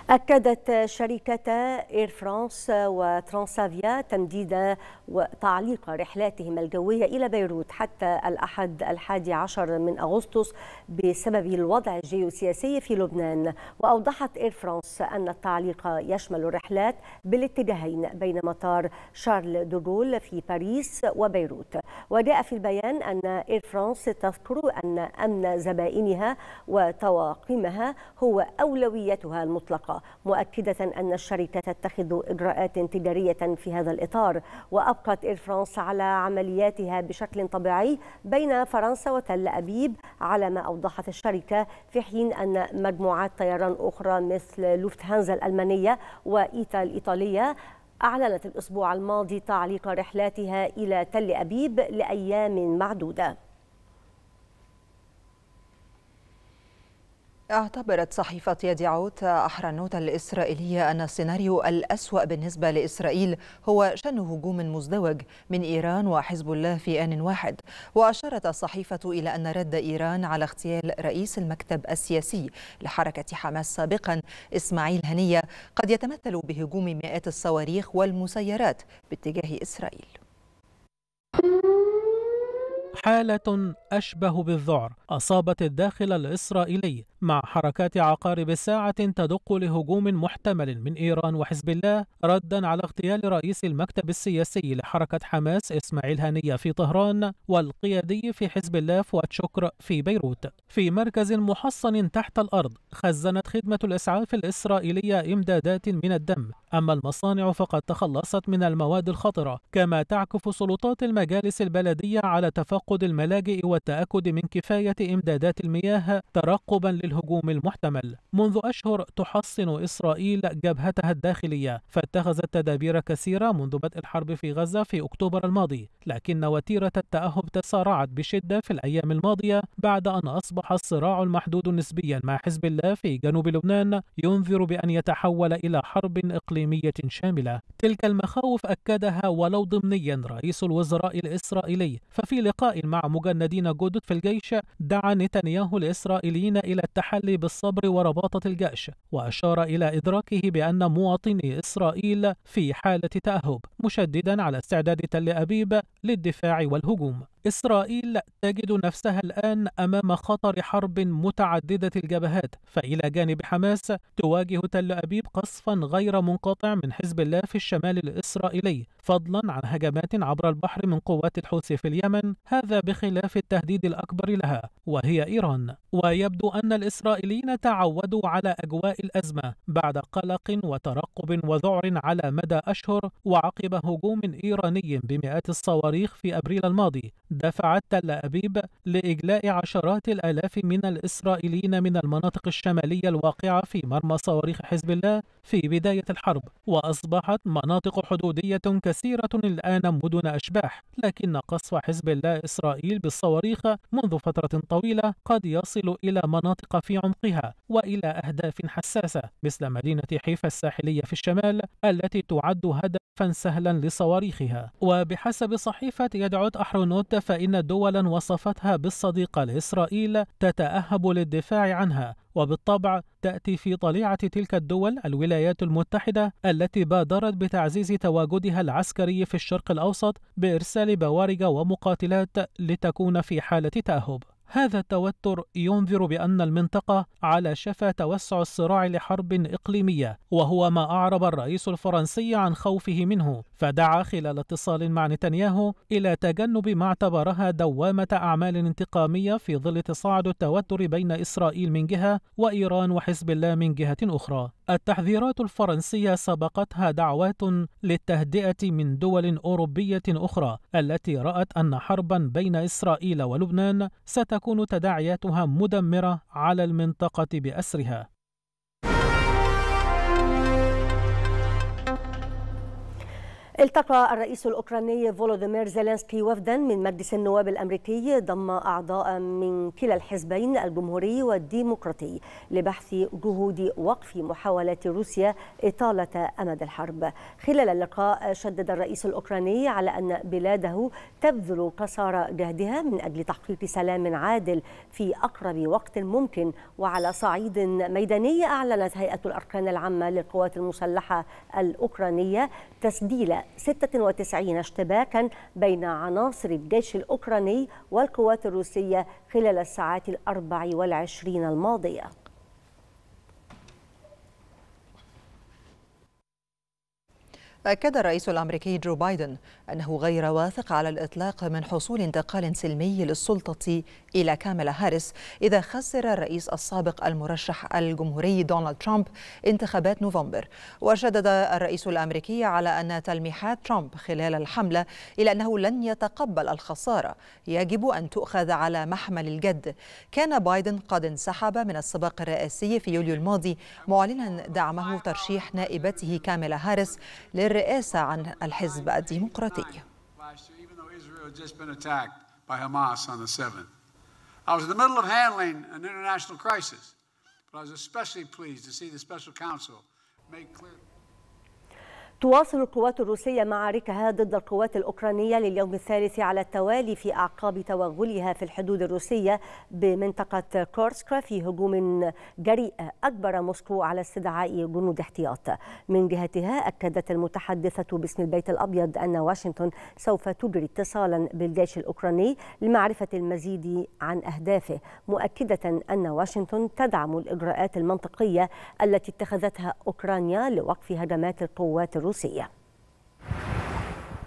أكدت شركتا إير فرانس وترانسافيا تمديد وتعليق رحلاتهم الجوية إلى بيروت حتى الأحد الحادي عشر من أغسطس بسبب الوضع الجيوسياسي في لبنان وأوضحت إير فرانس أن التعليق يشمل الرحلات بالاتجاهين بين مطار شارل دوغول في باريس وبيروت وجاء في البيان أن إير فرانس تذكر أن أمن زبائنها وطواقمها هو أولويتها المطلقة مؤكدة أن الشركة تتخذ إجراءات تجارية في هذا الإطار وأبقت إير فرانس على عملياتها بشكل طبيعي بين فرنسا وتل أبيب على ما أوضحت الشركة في حين أن مجموعات طيران أخرى مثل لوفت هانزا الألمانية وإيتا الإيطالية أعلنت الأسبوع الماضي تعليق رحلاتها إلى تل أبيب لأيام معدودة اعتبرت صحيفة يديعوت النوتة الإسرائيلية أن السيناريو الأسوأ بالنسبة لإسرائيل هو شن هجوم مزدوج من إيران وحزب الله في آن واحد وأشارت الصحيفة إلى أن رد إيران على اغتيال رئيس المكتب السياسي لحركة حماس سابقا إسماعيل هنية قد يتمثل بهجوم مئات الصواريخ والمسيرات باتجاه إسرائيل حالة أشبه بالذعر أصابت الداخل الإسرائيلي مع حركات عقارب الساعة تدق لهجوم محتمل من إيران وحزب الله ردا على اغتيال رئيس المكتب السياسي لحركة حماس إسماعيل هنية في طهران والقيادي في حزب الله فؤاد شكر في بيروت في مركز محصن تحت الأرض خزنت خدمة الإسعاف الإسرائيلية إمدادات من الدم أما المصانع فقد تخلصت من المواد الخطرة كما تعكف سلطات المجالس البلدية على تفقد الملاجئ والتأكد من كفاية إمدادات المياه ترقبا لل الهجوم المحتمل منذ أشهر تحصن إسرائيل جبهتها الداخلية فاتخذت تدابير كثيرة منذ بدء الحرب في غزة في أكتوبر الماضي لكن وتيرة التأهب تسارعت بشدة في الأيام الماضية بعد أن أصبح الصراع المحدود نسبيا مع حزب الله في جنوب لبنان ينذر بأن يتحول إلى حرب إقليمية شاملة تلك المخاوف أكدها ولو ضمنيا رئيس الوزراء الإسرائيلي ففي لقاء مع مجندين جدد في الجيش دعا نتنياهو الإسرائيليين إلى التحول التحلي بالصبر ورباطة الجأش وأشار إلى إدراكه بأن مواطني إسرائيل في حالة تأهب مشددا على استعداد تل أبيب للدفاع والهجوم إسرائيل تجد نفسها الآن أمام خطر حرب متعددة الجبهات، فإلى جانب حماس تواجه تل أبيب قصفا غير منقطع من حزب الله في الشمال الإسرائيلي، فضلا عن هجمات عبر البحر من قوات الحوثي في اليمن، هذا بخلاف التهديد الأكبر لها وهي إيران، ويبدو أن الإسرائيليين تعودوا على أجواء الأزمة بعد قلق وترقب وذعر على مدى أشهر وعقب هجوم إيراني بمئات الصواريخ في أبريل الماضي، دفعت تل أبيب لإجلاء عشرات الآلاف من الإسرائيليين من المناطق الشمالية الواقعة في مرمى صواريخ حزب الله في بداية الحرب وأصبحت مناطق حدودية كثيرة الآن مدن أشباح لكن قصف حزب الله إسرائيل بالصواريخ منذ فترة طويلة قد يصل إلى مناطق في عمقها وإلى أهداف حساسة مثل مدينة حيفا الساحلية في الشمال التي تعد هدفا سهلا لصواريخها وبحسب صحيفة يدعوت أحرونوت فإن دولا وصفتها بالصديقة لإسرائيل تتأهب للدفاع عنها وبالطبع تأتي في طليعة تلك الدول الولايات المتحدة التي بادرت بتعزيز تواجدها العسكري في الشرق الأوسط بإرسال بوارج ومقاتلات لتكون في حالة تأهب هذا التوتر ينذر بأن المنطقة على شفا توسع الصراع لحرب إقليمية وهو ما أعرب الرئيس الفرنسي عن خوفه منه فدعا خلال اتصال مع نتنياهو إلى تجنب ما اعتبرها دوامة أعمال انتقامية في ظل تصاعد التوتر بين إسرائيل من جهة وإيران وحزب الله من جهة أخرى التحذيرات الفرنسية سبقتها دعوات للتهدئة من دول أوروبية أخرى التي رأت أن حربا بين إسرائيل ولبنان ستكون تداعياتها مدمرة على المنطقة بأسرها التقى الرئيس الأوكراني فولوديمير زيلينسكي وفدا من مجلس النواب الأمريكي ضم أعضاء من كلا الحزبين الجمهوري والديمقراطي لبحث جهود وقف محاولات روسيا إطالة أمد الحرب خلال اللقاء شدد الرئيس الأوكراني على أن بلاده تبذل قصارى جهدها من أجل تحقيق سلام عادل في أقرب وقت ممكن وعلى صعيد ميداني أعلنت هيئة الأركان العامة للقوات المسلحة الأوكرانية تسديل 96 اشتباكا بين عناصر الجيش الأوكراني والقوات الروسية خلال الساعات الأربع والعشرين الماضية أكد الرئيس الأمريكي جو بايدن أنه غير واثق على الإطلاق من حصول انتقال سلمي للسلطة إلى كاميلا هاريس إذا خسر الرئيس السابق المرشح الجمهوري دونالد ترامب انتخابات نوفمبر وشدد الرئيس الأمريكي على أن تلميحات ترامب خلال الحملة إلى أنه لن يتقبل الخسارة يجب أن تؤخذ على محمل الجد كان بايدن قد انسحب من السباق الرئاسي في يوليو الماضي معلنا دعمه ترشيح نائبته كاميلا هاريس الرئاسة عن الحزب الديمقراطي I was in the middle of handling an international crisis, but I was especially pleased to see the special counsel make clear. تواصل القوات الروسية معاركها ضد القوات الأوكرانية لليوم الثالث على التوالي في أعقاب توغلها في الحدود الروسية بمنطقة كورسكا في هجوم جريء أجبر موسكو على استدعاء جنود احتياط من جهتها أكدت المتحدثة باسم البيت الأبيض أن واشنطن سوف تجري اتصالا بالجيش الأوكراني لمعرفة المزيد عن أهدافه مؤكدة أن واشنطن تدعم الإجراءات المنطقية التي اتخذتها أوكرانيا لوقف هجمات القوات الروسية الروسية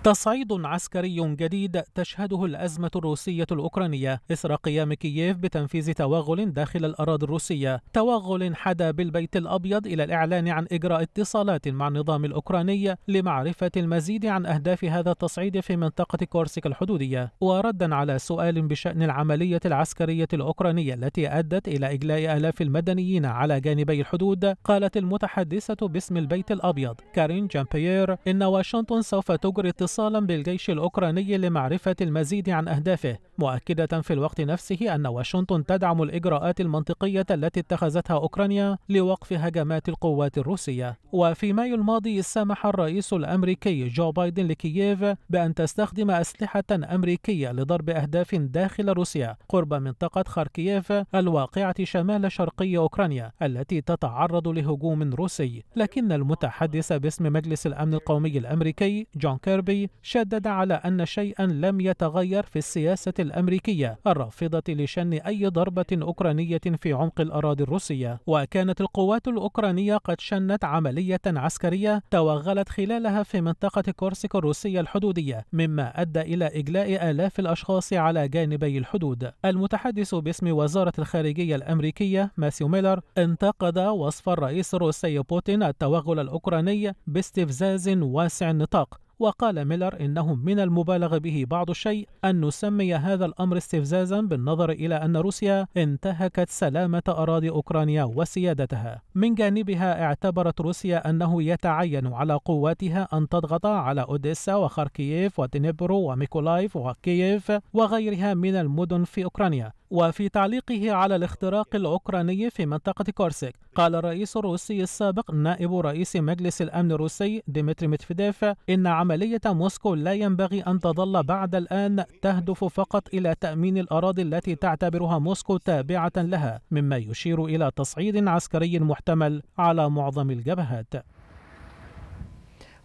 تصعيد عسكري جديد تشهده الأزمة الروسية الأوكرانية إثر قيام كييف بتنفيذ توغل داخل الأراضي الروسية توغل حدا بالبيت الأبيض إلى الإعلان عن إجراء اتصالات مع النظام الأوكراني لمعرفة المزيد عن أهداف هذا التصعيد في منطقة كورسك الحدودية وردا على سؤال بشأن العملية العسكرية الأوكرانية التي أدت إلى إجلاء آلاف المدنيين على جانبي الحدود قالت المتحدثة باسم البيت الأبيض كارين جامبيير إن واشنطن سوف تجري اتصالات اتصالا بالجيش الأوكراني لمعرفة المزيد عن أهدافه مؤكدة في الوقت نفسه أن واشنطن تدعم الإجراءات المنطقية التي اتخذتها أوكرانيا لوقف هجمات القوات الروسية وفي مايو الماضي سمح الرئيس الأمريكي جو بايدن لكييف بأن تستخدم أسلحة أمريكية لضرب أهداف داخل روسيا قرب منطقة خاركييف الواقعة شمال شرقي أوكرانيا التي تتعرض لهجوم روسي لكن المتحدث باسم مجلس الأمن القومي الأمريكي جون كيربي الأمريكي شدد على أن شيئا لم يتغير في السياسة الأمريكية الرافضة لشن أي ضربة أوكرانية في عمق الأراضي الروسية وكانت القوات الأوكرانية قد شنت عملية عسكرية توغلت خلالها في منطقة كورسك الروسية الحدودية مما أدى إلى إجلاء آلاف الأشخاص على جانبي الحدود المتحدث باسم وزارة الخارجية الأمريكية ماسيو ميلر انتقد وصف الرئيس الروسي بوتين التوغل الأوكراني باستفزاز واسع النطاق وقال ميلر انه من المبالغ به بعض الشيء أن نسمي هذا الأمر استفزازا بالنظر إلى أن روسيا انتهكت سلامة أراضي أوكرانيا وسيادتها من جانبها اعتبرت روسيا أنه يتعين على قواتها أن تضغط على أوديسا وخاركييف ودنيبرو وميكولايف وكييف وغيرها من المدن في أوكرانيا وفي تعليقه على الاختراق الأوكراني في منطقة كورسيك قال الرئيس الروسي السابق نائب رئيس مجلس الأمن الروسي ديمتري متفيديف إن عملية موسكو لا ينبغي أن تظل بعد الآن تهدف فقط إلى تأمين الأراضي التي تعتبرها موسكو تابعة لها مما يشير إلى تصعيد عسكري محتمل على معظم الجبهات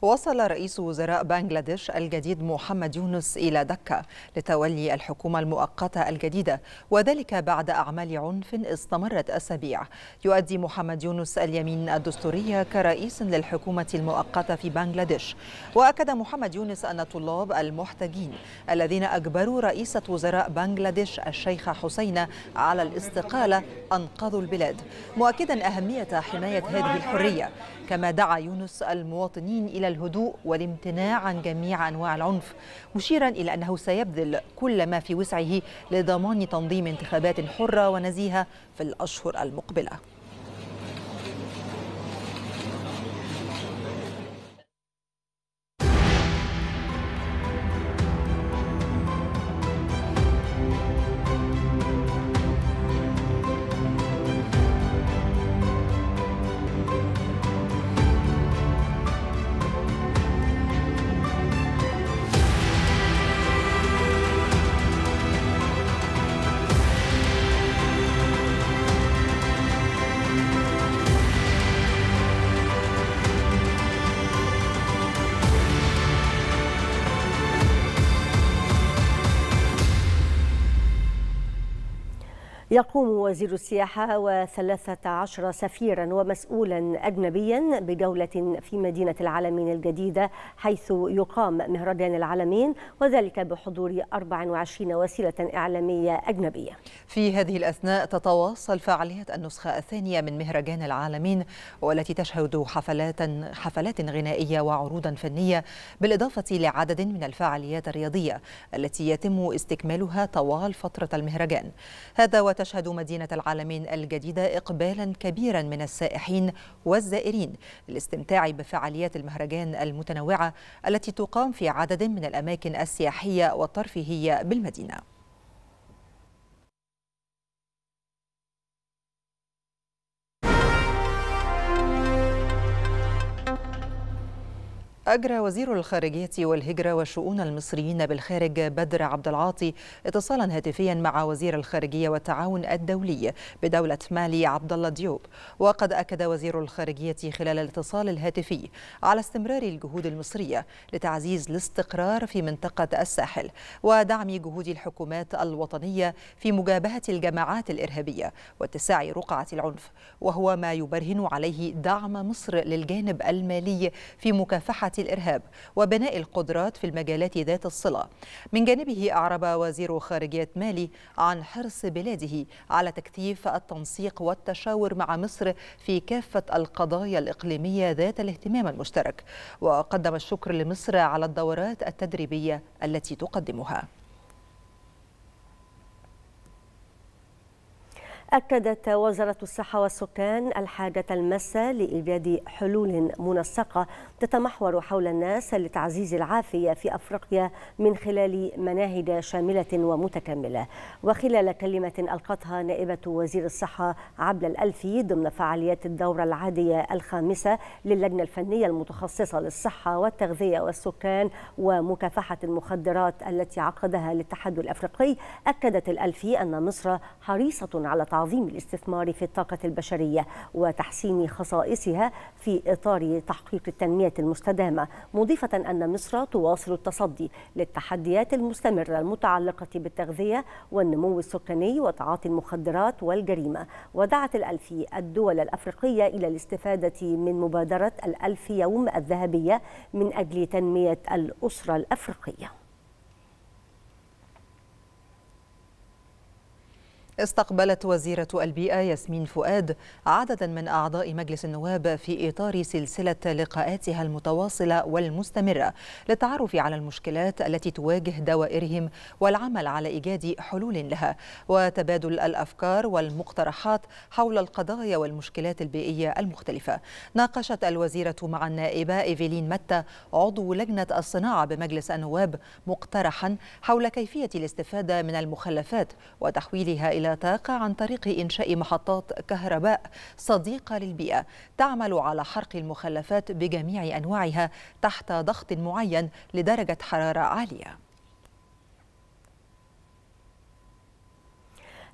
وصل رئيس وزراء بنغلاديش الجديد محمد يونس إلى دكة لتولي الحكومة المؤقتة الجديدة وذلك بعد أعمال عنف استمرت أسابيع يؤدي محمد يونس اليمين الدستورية كرئيس للحكومة المؤقتة في بنغلاديش وأكد محمد يونس أن طلاب المحتجين الذين أجبروا رئيسة وزراء بنغلاديش الشيخ حسين على الاستقالة أنقذوا البلاد مؤكدا أهمية حماية هذه الحرية كما دعا يونس المواطنين إلى الهدوء والامتناع عن جميع أنواع العنف مشيرا إلى أنه سيبذل كل ما في وسعه لضمان تنظيم انتخابات حرة ونزيهة في الأشهر المقبلة يقوم وزير السياحة وثلاثة عشر سفيرا ومسؤولا أجنبيا بدولة في مدينة العالمين الجديدة حيث يقام مهرجان العالمين وذلك بحضور 24 وسيلة إعلامية أجنبية في هذه الأثناء تتواصل فعالية النسخة الثانية من مهرجان العالمين والتي تشهد حفلات, حفلات غنائية وعروضا فنية بالإضافة لعدد من الفعاليات الرياضية التي يتم استكمالها طوال فترة المهرجان هذا وت تشهد مدينة العالمين الجديدة إقبالا كبيرا من السائحين والزائرين للاستمتاع بفعاليات المهرجان المتنوعة التي تقام في عدد من الأماكن السياحية والترفيهية بالمدينة أجرى وزير الخارجية والهجرة والشؤون المصريين بالخارج بدر عبد العاطي اتصالا هاتفيا مع وزير الخارجية والتعاون الدولي بدولة مالي عبد الله ديوب وقد أكد وزير الخارجية خلال الاتصال الهاتفي على استمرار الجهود المصرية لتعزيز الاستقرار في منطقة الساحل ودعم جهود الحكومات الوطنية في مجابهة الجماعات الإرهابية واتساع رقعة العنف وهو ما يبرهن عليه دعم مصر للجانب المالي في مكافحة الإرهاب وبناء القدرات في المجالات ذات الصلة من جانبه أعرب وزير خارجية مالي عن حرص بلاده على تكثيف التنسيق والتشاور مع مصر في كافة القضايا الإقليمية ذات الاهتمام المشترك وقدم الشكر لمصر على الدورات التدريبية التي تقدمها أكدت وزارة الصحة والسكان الحاجة الماسة لإيجاد حلول منسقة تتمحور حول الناس لتعزيز العافية في أفريقيا من خلال مناهج شاملة ومتكاملة وخلال كلمة ألقتها نائبة وزير الصحة عبد الألفي ضمن فعاليات الدورة العادية الخامسة للجنة الفنية المتخصصة للصحة والتغذية والسكان ومكافحة المخدرات التي عقدها الاتحاد الأفريقي أكدت الألفي أن مصر حريصة على تعزيز تعظيم الاستثمار في الطاقة البشرية وتحسين خصائصها في إطار تحقيق التنمية المستدامة مضيفة أن مصر تواصل التصدي للتحديات المستمرة المتعلقة بالتغذية والنمو السكاني وتعاطي المخدرات والجريمة ودعت الألفي الدول الأفريقية إلى الاستفادة من مبادرة الألف يوم الذهبية من أجل تنمية الأسرة الأفريقية استقبلت وزيرة البيئة ياسمين فؤاد عددا من أعضاء مجلس النواب في إطار سلسلة لقاءاتها المتواصلة والمستمرة للتعرف على المشكلات التي تواجه دوائرهم والعمل على إيجاد حلول لها وتبادل الأفكار والمقترحات حول القضايا والمشكلات البيئية المختلفة ناقشت الوزيرة مع النائبة إيفيلين متى عضو لجنة الصناعة بمجلس النواب مقترحا حول كيفية الاستفادة من المخلفات وتحويلها إلى طاقة عن طريق إنشاء محطات كهرباء صديقة للبيئة تعمل على حرق المخلفات بجميع أنواعها تحت ضغط معين لدرجة حرارة عالية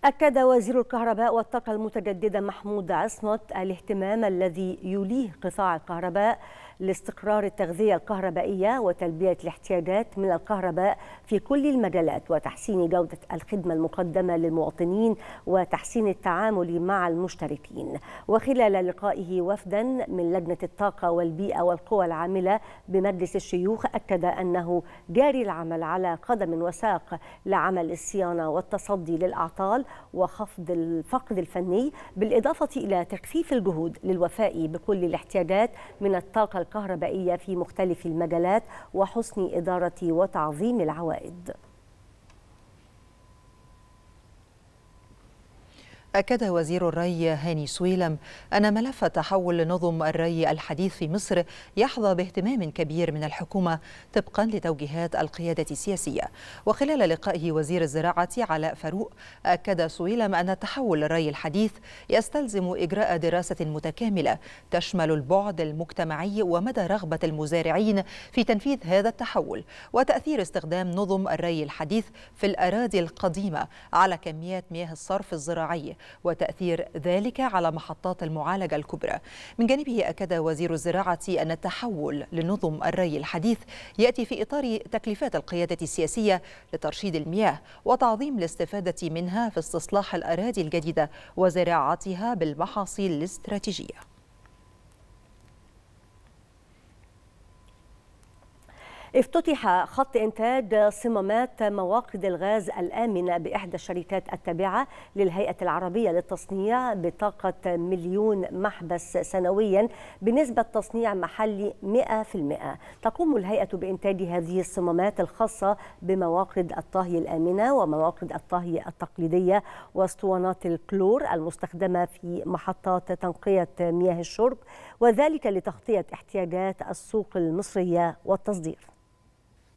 أكد وزير الكهرباء والطاقة المتجددة محمود عصمت الاهتمام الذي يليه قطاع الكهرباء لاستقرار التغذية الكهربائية وتلبية الاحتياجات من الكهرباء في كل المجالات وتحسين جودة الخدمة المقدمة للمواطنين وتحسين التعامل مع المشتركين وخلال لقائه وفدا من لجنة الطاقة والبيئة والقوى العاملة بمجلس الشيوخ أكد أنه جاري العمل على قدم وساق لعمل الصيانة والتصدي للأعطال وخفض الفقد الفني بالإضافة إلى تكثيف الجهود للوفاء بكل الاحتياجات من الطاقة الكهربائية في مختلف المجالات وحسن إدارة وتعظيم العوائد أكد وزير الري هاني سويلم أن ملف تحول نظم الري الحديث في مصر يحظى باهتمام كبير من الحكومة طبقا لتوجيهات القيادة السياسية وخلال لقائه وزير الزراعة علاء فاروق أكد سويلم أن تحول الري الحديث يستلزم إجراء دراسة متكاملة تشمل البعد المجتمعي ومدى رغبة المزارعين في تنفيذ هذا التحول وتأثير استخدام نظم الري الحديث في الأراضي القديمة على كميات مياه الصرف الزراعي وتأثير ذلك على محطات المعالجة الكبرى من جانبه أكد وزير الزراعة أن التحول لنظم الري الحديث يأتي في إطار تكلفات القيادة السياسية لترشيد المياه وتعظيم الاستفادة منها في استصلاح الأراضي الجديدة وزراعتها بالمحاصيل الاستراتيجية افتتح خط إنتاج صمامات مواقد الغاز الآمنة بإحدى الشركات التابعة للهيئة العربية للتصنيع بطاقة مليون محبس سنويا بنسبة تصنيع محلي 100% تقوم الهيئة بإنتاج هذه الصمامات الخاصة بمواقد الطهي الآمنة ومواقد الطهي التقليدية واسطوانات الكلور المستخدمة في محطات تنقية مياه الشرب وذلك لتغطية احتياجات السوق المصرية والتصدير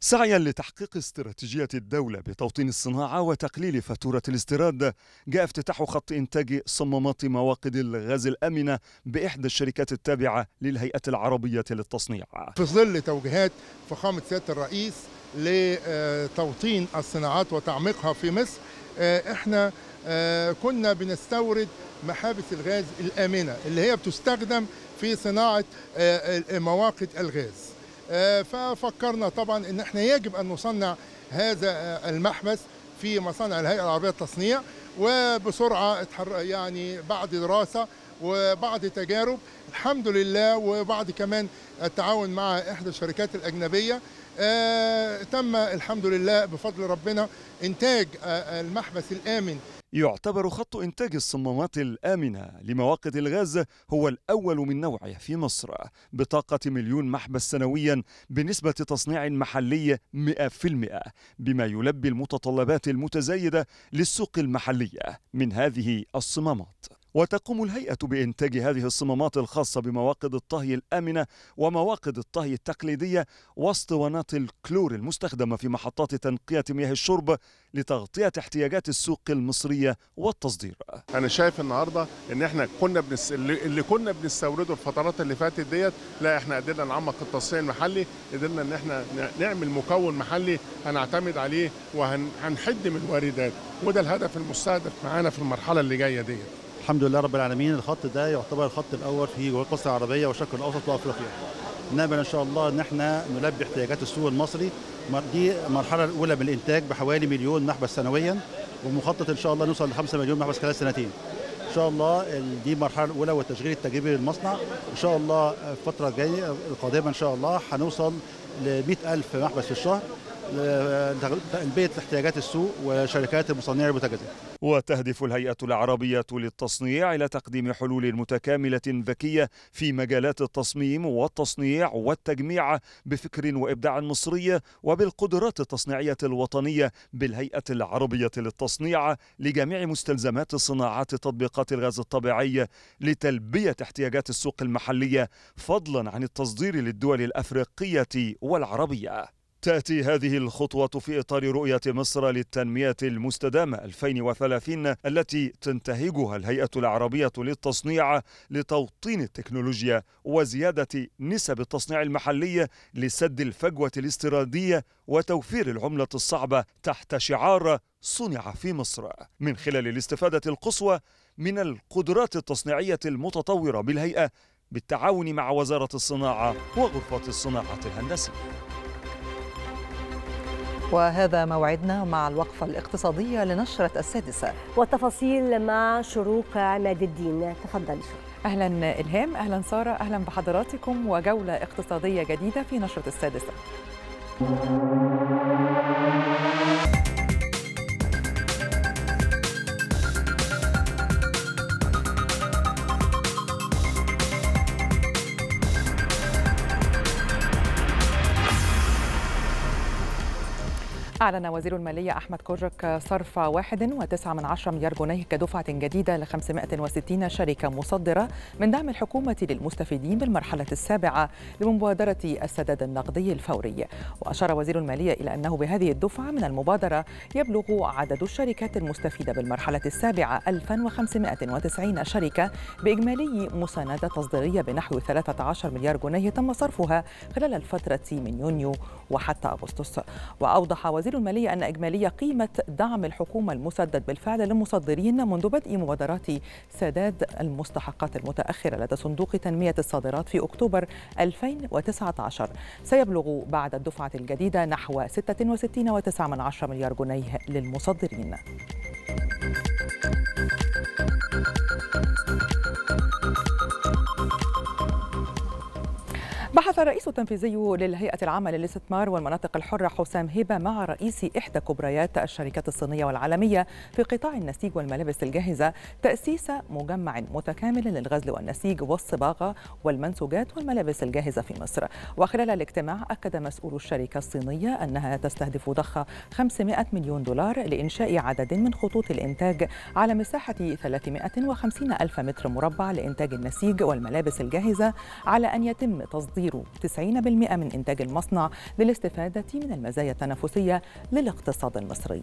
سعيا لتحقيق استراتيجية الدولة بتوطين الصناعة وتقليل فاتورة الاستيراد جاء افتتاح خط إنتاج صمامات مواقد الغاز الآمنة بإحدى الشركات التابعة للهيئة العربية للتصنيع في ظل توجيهات فخامة سيادة الرئيس لتوطين الصناعات وتعميقها في مصر آه، احنا آه، كنا بنستورد محابس الغاز الآمنة اللي هي بتستخدم في صناعة آه، مواقد الغاز آه، ففكرنا طبعا ان احنا يجب ان نصنع هذا آه، المحبس في مصانع الهيئه العربيه للتصنيع وبسرعه يعني بعد دراسه وبعض تجارب الحمد لله وبعد كمان التعاون مع احدى الشركات الاجنبيه آه تم الحمد لله بفضل ربنا انتاج آه المحبس الامن يعتبر خط إنتاج الصمامات الآمنة لمواقد الغاز هو الأول من نوعه في مصر بطاقة مليون محبس سنويا بنسبة تصنيع محلي 100% بما يلبي المتطلبات المتزايدة للسوق المحلية من هذه الصمامات وتقوم الهيئة بإنتاج هذه الصمامات الخاصة بمواقد الطهي الآمنة ومواقد الطهي التقليدية واسطوانات الكلور المستخدمة في محطات تنقية مياه الشرب لتغطية احتياجات السوق المصرية والتصدير أنا شايف النهاردة إن إحنا كنا بنس... اللي كنا بنستورده الفترات اللي فاتت ديت لا إحنا قدرنا نعمق التصنيع المحلي قدرنا إن إحنا نعمل مكون محلي هنعتمد عليه وهنحد من الواردات وده الهدف المستهدف معانا في المرحلة اللي جاية ديت الحمد لله رب العالمين الخط ده يعتبر الخط الاول في جوه القصر العربيه والشرق الاوسط وافريقيا نامل ان شاء الله ان احنا نلبي احتياجات السوق المصري دي المرحله الاولى من الانتاج بحوالي مليون محبس سنويا ومخطط ان شاء الله نوصل ل 5 مليون محبس خلال سنتين ان شاء الله دي المرحله الاولى والتشغيل التجريبي للمصنع ان شاء الله الفتره الجايه القادمه ان شاء الله هنوصل ل 100000 محبس في الشهر لتلبية احتياجات السوق وشركات المصنعين المتجزة وتهدف الهيئة العربية للتصنيع إلى تقديم حلول متكاملة ذكية في مجالات التصميم والتصنيع والتجميع بفكر وإبداع مصري وبالقدرات التصنيعية الوطنية بالهيئة العربية للتصنيع لجميع مستلزمات صناعات تطبيقات الغاز الطبيعي لتلبية احتياجات السوق المحلية فضلا عن التصدير للدول الأفريقية والعربية تأتي هذه الخطوة في إطار رؤية مصر للتنمية المستدامة 2030 التي تنتهجها الهيئة العربية للتصنيع لتوطين التكنولوجيا وزيادة نسب التصنيع المحلي لسد الفجوة الاستيرادية وتوفير العملة الصعبة تحت شعار صنع في مصر من خلال الاستفادة القصوى من القدرات التصنيعية المتطورة بالهيئة بالتعاون مع وزارة الصناعة وغرفة الصناعة الهندسية وهذا موعدنا مع الوقفة الاقتصادية لنشرة السادسة والتفاصيل مع شروق عماد الدين تفضل أهلا إلهام أهلا سارة أهلا بحضراتكم وجولة اقتصادية جديدة في نشرة السادسة أعلن وزير المالية أحمد كرك صرف 1.9 مليار جنيه كدفعة جديدة ل 560 شركة مصدرة من دعم الحكومة للمستفيدين بالمرحلة السابعة لمبادرة السداد النقدي الفوري وأشار وزير المالية إلى أنه بهذه الدفعة من المبادرة يبلغ عدد الشركات المستفيدة بالمرحلة السابعة 1590 شركة بإجمالي مساندة تصديرية بنحو 13 مليار جنيه تم صرفها خلال الفترة من يونيو وحتى أغسطس وأوضح وزير وزير المالية أن إجمالي قيمة دعم الحكومة المسدد بالفعل للمصدرين منذ بدء مبادرات سداد المستحقات المتأخرة لدى صندوق تنمية الصادرات في أكتوبر 2019 سيبلغ بعد الدفعة الجديدة نحو 66.9 مليار جنيه للمصدرين بحث الرئيس التنفيذي للهيئة العامة للاستثمار والمناطق الحرة حسام هبة مع رئيس إحدى كبريات الشركات الصينية والعالمية في قطاع النسيج والملابس الجاهزة تأسيس مجمع متكامل للغزل والنسيج والصباغة والمنسوجات والملابس الجاهزة في مصر وخلال الاجتماع أكد مسؤول الشركة الصينية أنها تستهدف ضخ 500 مليون دولار لإنشاء عدد من خطوط الإنتاج على مساحة 350 ألف متر مربع لإنتاج النسيج والملابس الجاهزة على أن يتم تصدير تقدير 90% من إنتاج المصنع للاستفادة من المزايا التنافسية للاقتصاد المصري.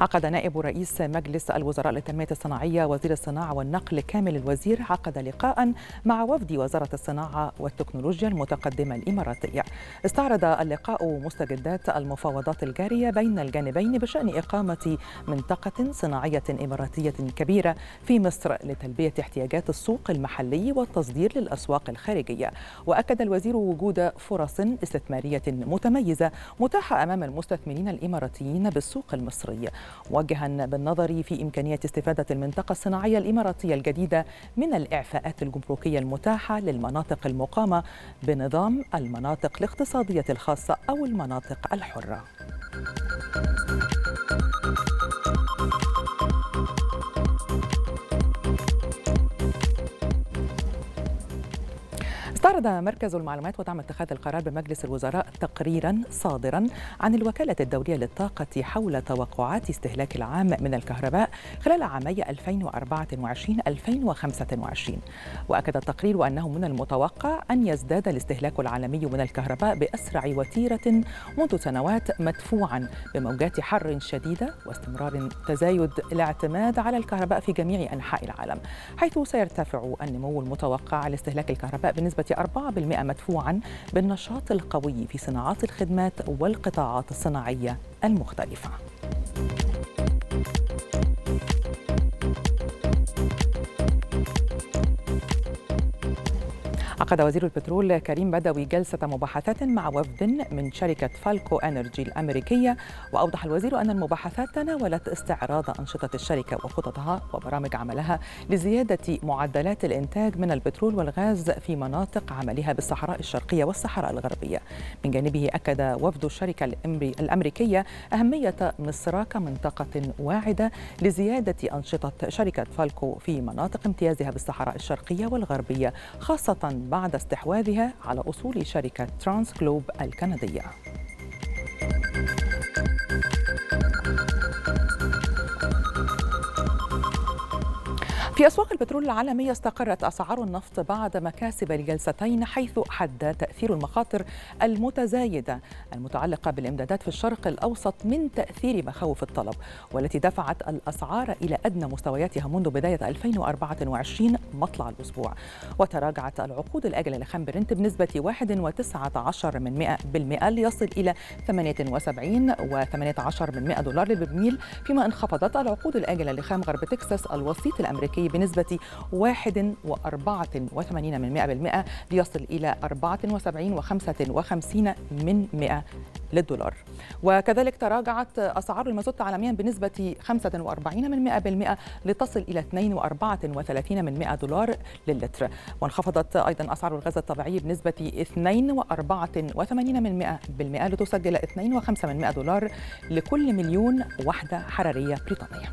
عقد نائب رئيس مجلس الوزراء للتنمية الصناعية وزير الصناعة والنقل كامل الوزير عقد لقاء مع وفد وزارة الصناعة والتكنولوجيا المتقدمة الإماراتية استعرض اللقاء مستجدات المفاوضات الجارية بين الجانبين بشأن إقامة منطقة صناعية إماراتية كبيرة في مصر لتلبية احتياجات السوق المحلي والتصدير للأسواق الخارجية وأكد الوزير وجود فرص استثمارية متميزة متاحة أمام المستثمرين الإماراتيين بالسوق المصري موجها بالنظر في إمكانية استفادة المنطقة الصناعية الإماراتية الجديدة من الإعفاءات الجمركية المتاحة للمناطق المقامة بنظام المناطق الاقتصادية الخاصة أو المناطق الحرة. استعرض مركز المعلومات ودعم اتخاذ القرار بمجلس الوزراء تقريرا صادرا عن الوكالة الدولية للطاقة حول توقعات استهلاك العام من الكهرباء خلال عامي 2024-2025 وأكد التقرير أنه من المتوقع أن يزداد الاستهلاك العالمي من الكهرباء بأسرع وتيرة منذ سنوات مدفوعا بموجات حر شديدة واستمرار تزايد الاعتماد على الكهرباء في جميع أنحاء العالم حيث سيرتفع النمو المتوقع لاستهلاك الكهرباء بنسبة 4% مدفوعا بالنشاط القوي في صناعات الخدمات والقطاعات الصناعية المختلفة. عقد وزير البترول كريم بدوي جلسة مباحثات مع وفد من شركة فالكو أنرجي الأمريكية وأوضح الوزير أن المباحثات تناولت استعراض أنشطة الشركة وخططها وبرامج عملها لزيادة معدلات الإنتاج من البترول والغاز في مناطق عملها بالصحراء الشرقية والصحراء الغربية من جانبه أكد وفد الشركة الأمريكية أهمية مصر كمنطقة واعدة لزيادة أنشطة شركة فالكو في مناطق امتيازها بالصحراء الشرقية والغربية خاصة بعد بعد استحواذها على أصول شركة ترانس جلوب الكندية. في أسواق البترول العالمية استقرت أسعار النفط بعد مكاسب الجلستين حيث حد تأثير المخاطر المتزايدة المتعلقة بالإمدادات في الشرق الأوسط من تأثير مخاوف الطلب والتي دفعت الأسعار إلى أدنى مستوياتها منذ بداية 2024 مطلع الأسبوع وتراجعت العقود الأجلة لخام برنت بنسبة 1.19 من 100 بالمئة ليصل إلى 78.18 من 100 دولار للبرميل فيما انخفضت العقود الأجلة لخام غرب تكساس الوسيط الأمريكي بنسبة 1.84% من ليصل إلى 74.55 من 100 للدولار وكذلك تراجعت أسعار المازوت عالميا بنسبة 45 من 100 لتصل إلى 2.34 من 100 دولار للتر وانخفضت أيضا أسعار الغاز الطبيعي بنسبة 2.84 من 100 لتسجل 2.5 من 100 دولار لكل مليون وحدة حرارية بريطانية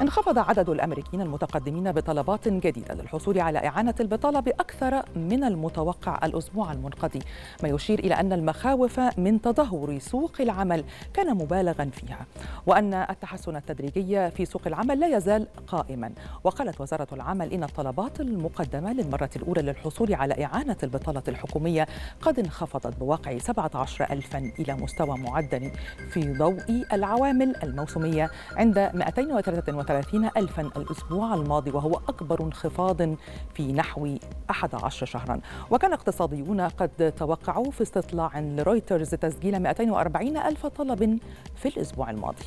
انخفض عدد الأمريكيين المتقدمين بطلبات جديدة للحصول على إعانة البطالة بأكثر من المتوقع الأسبوع المنقضي ما يشير إلى أن المخاوف من تدهور سوق العمل كان مبالغا فيها وأن التحسن التدريجي في سوق العمل لا يزال قائما وقالت وزارة العمل إن الطلبات المقدمة للمرة الأولى للحصول على إعانة البطالة الحكومية قد انخفضت بواقع 17 ألفا إلى مستوى معدل في ضوء العوامل الموسمية عند 233 230 ألفا الأسبوع الماضي وهو أكبر انخفاض في نحو 11 شهرا وكان اقتصاديون قد توقعوا في استطلاع لرويترز تسجيل 240 ألف طلب في الأسبوع الماضي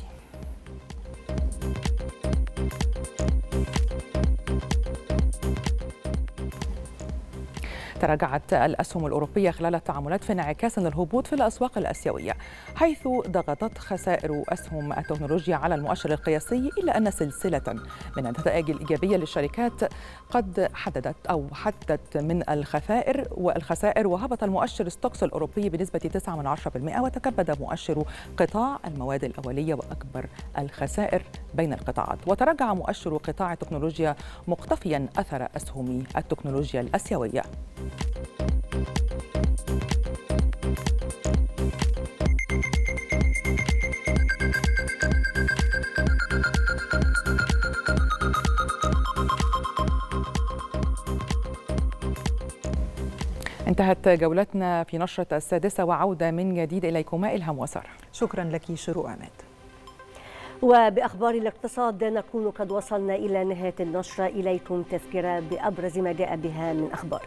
تراجعت الأسهم الأوروبية خلال التعاملات في انعكاس للهبوط في الأسواق الآسيوية حيث ضغطت خسائر أسهم التكنولوجيا على المؤشر القياسي إلا أن سلسلة من النتائج الإيجابية للشركات قد حددت أو حدت من الخسائر والخسائر وهبط المؤشر ستوكس الأوروبي بنسبة 9% وتكبد مؤشر قطاع المواد الأولية وأكبر الخسائر بين القطاعات وتراجع مؤشر قطاع التكنولوجيا مقتفيا أثر أسهم التكنولوجيا الآسيوية انتهت جولتنا في نشرة السادسة وعودة من جديد إليكما إلهام وسارة شكرا لك شروق أماد وبأخبار الاقتصاد نكون قد وصلنا إلى نهاية النشرة إليكم تذكرة بأبرز ما جاء بها من أخبار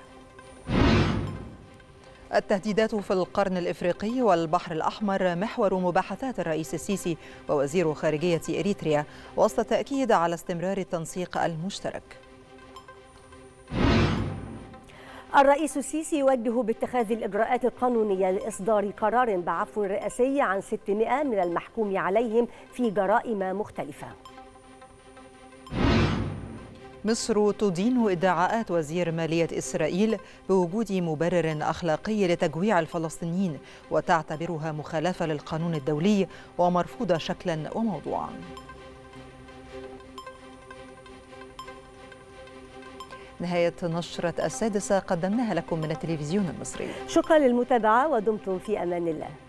التهديدات في القرن الإفريقي والبحر الأحمر محور مباحثات الرئيس السيسي ووزير خارجية إريتريا وسط التأكيد على استمرار التنسيق المشترك الرئيس السيسي يوجه باتخاذ الإجراءات القانونية لإصدار قرار بعفو رئاسي عن 600 من المحكوم عليهم في جرائم مختلفة مصر تدين ادعاءات وزير مالية إسرائيل بوجود مبرر أخلاقي لتجويع الفلسطينيين وتعتبرها مخالفة للقانون الدولي ومرفوضة شكلا وموضوعا نهاية نشرة السادسة قدمناها لكم من التلفزيون المصري شكرا للمتابعة ودمتم في أمان الله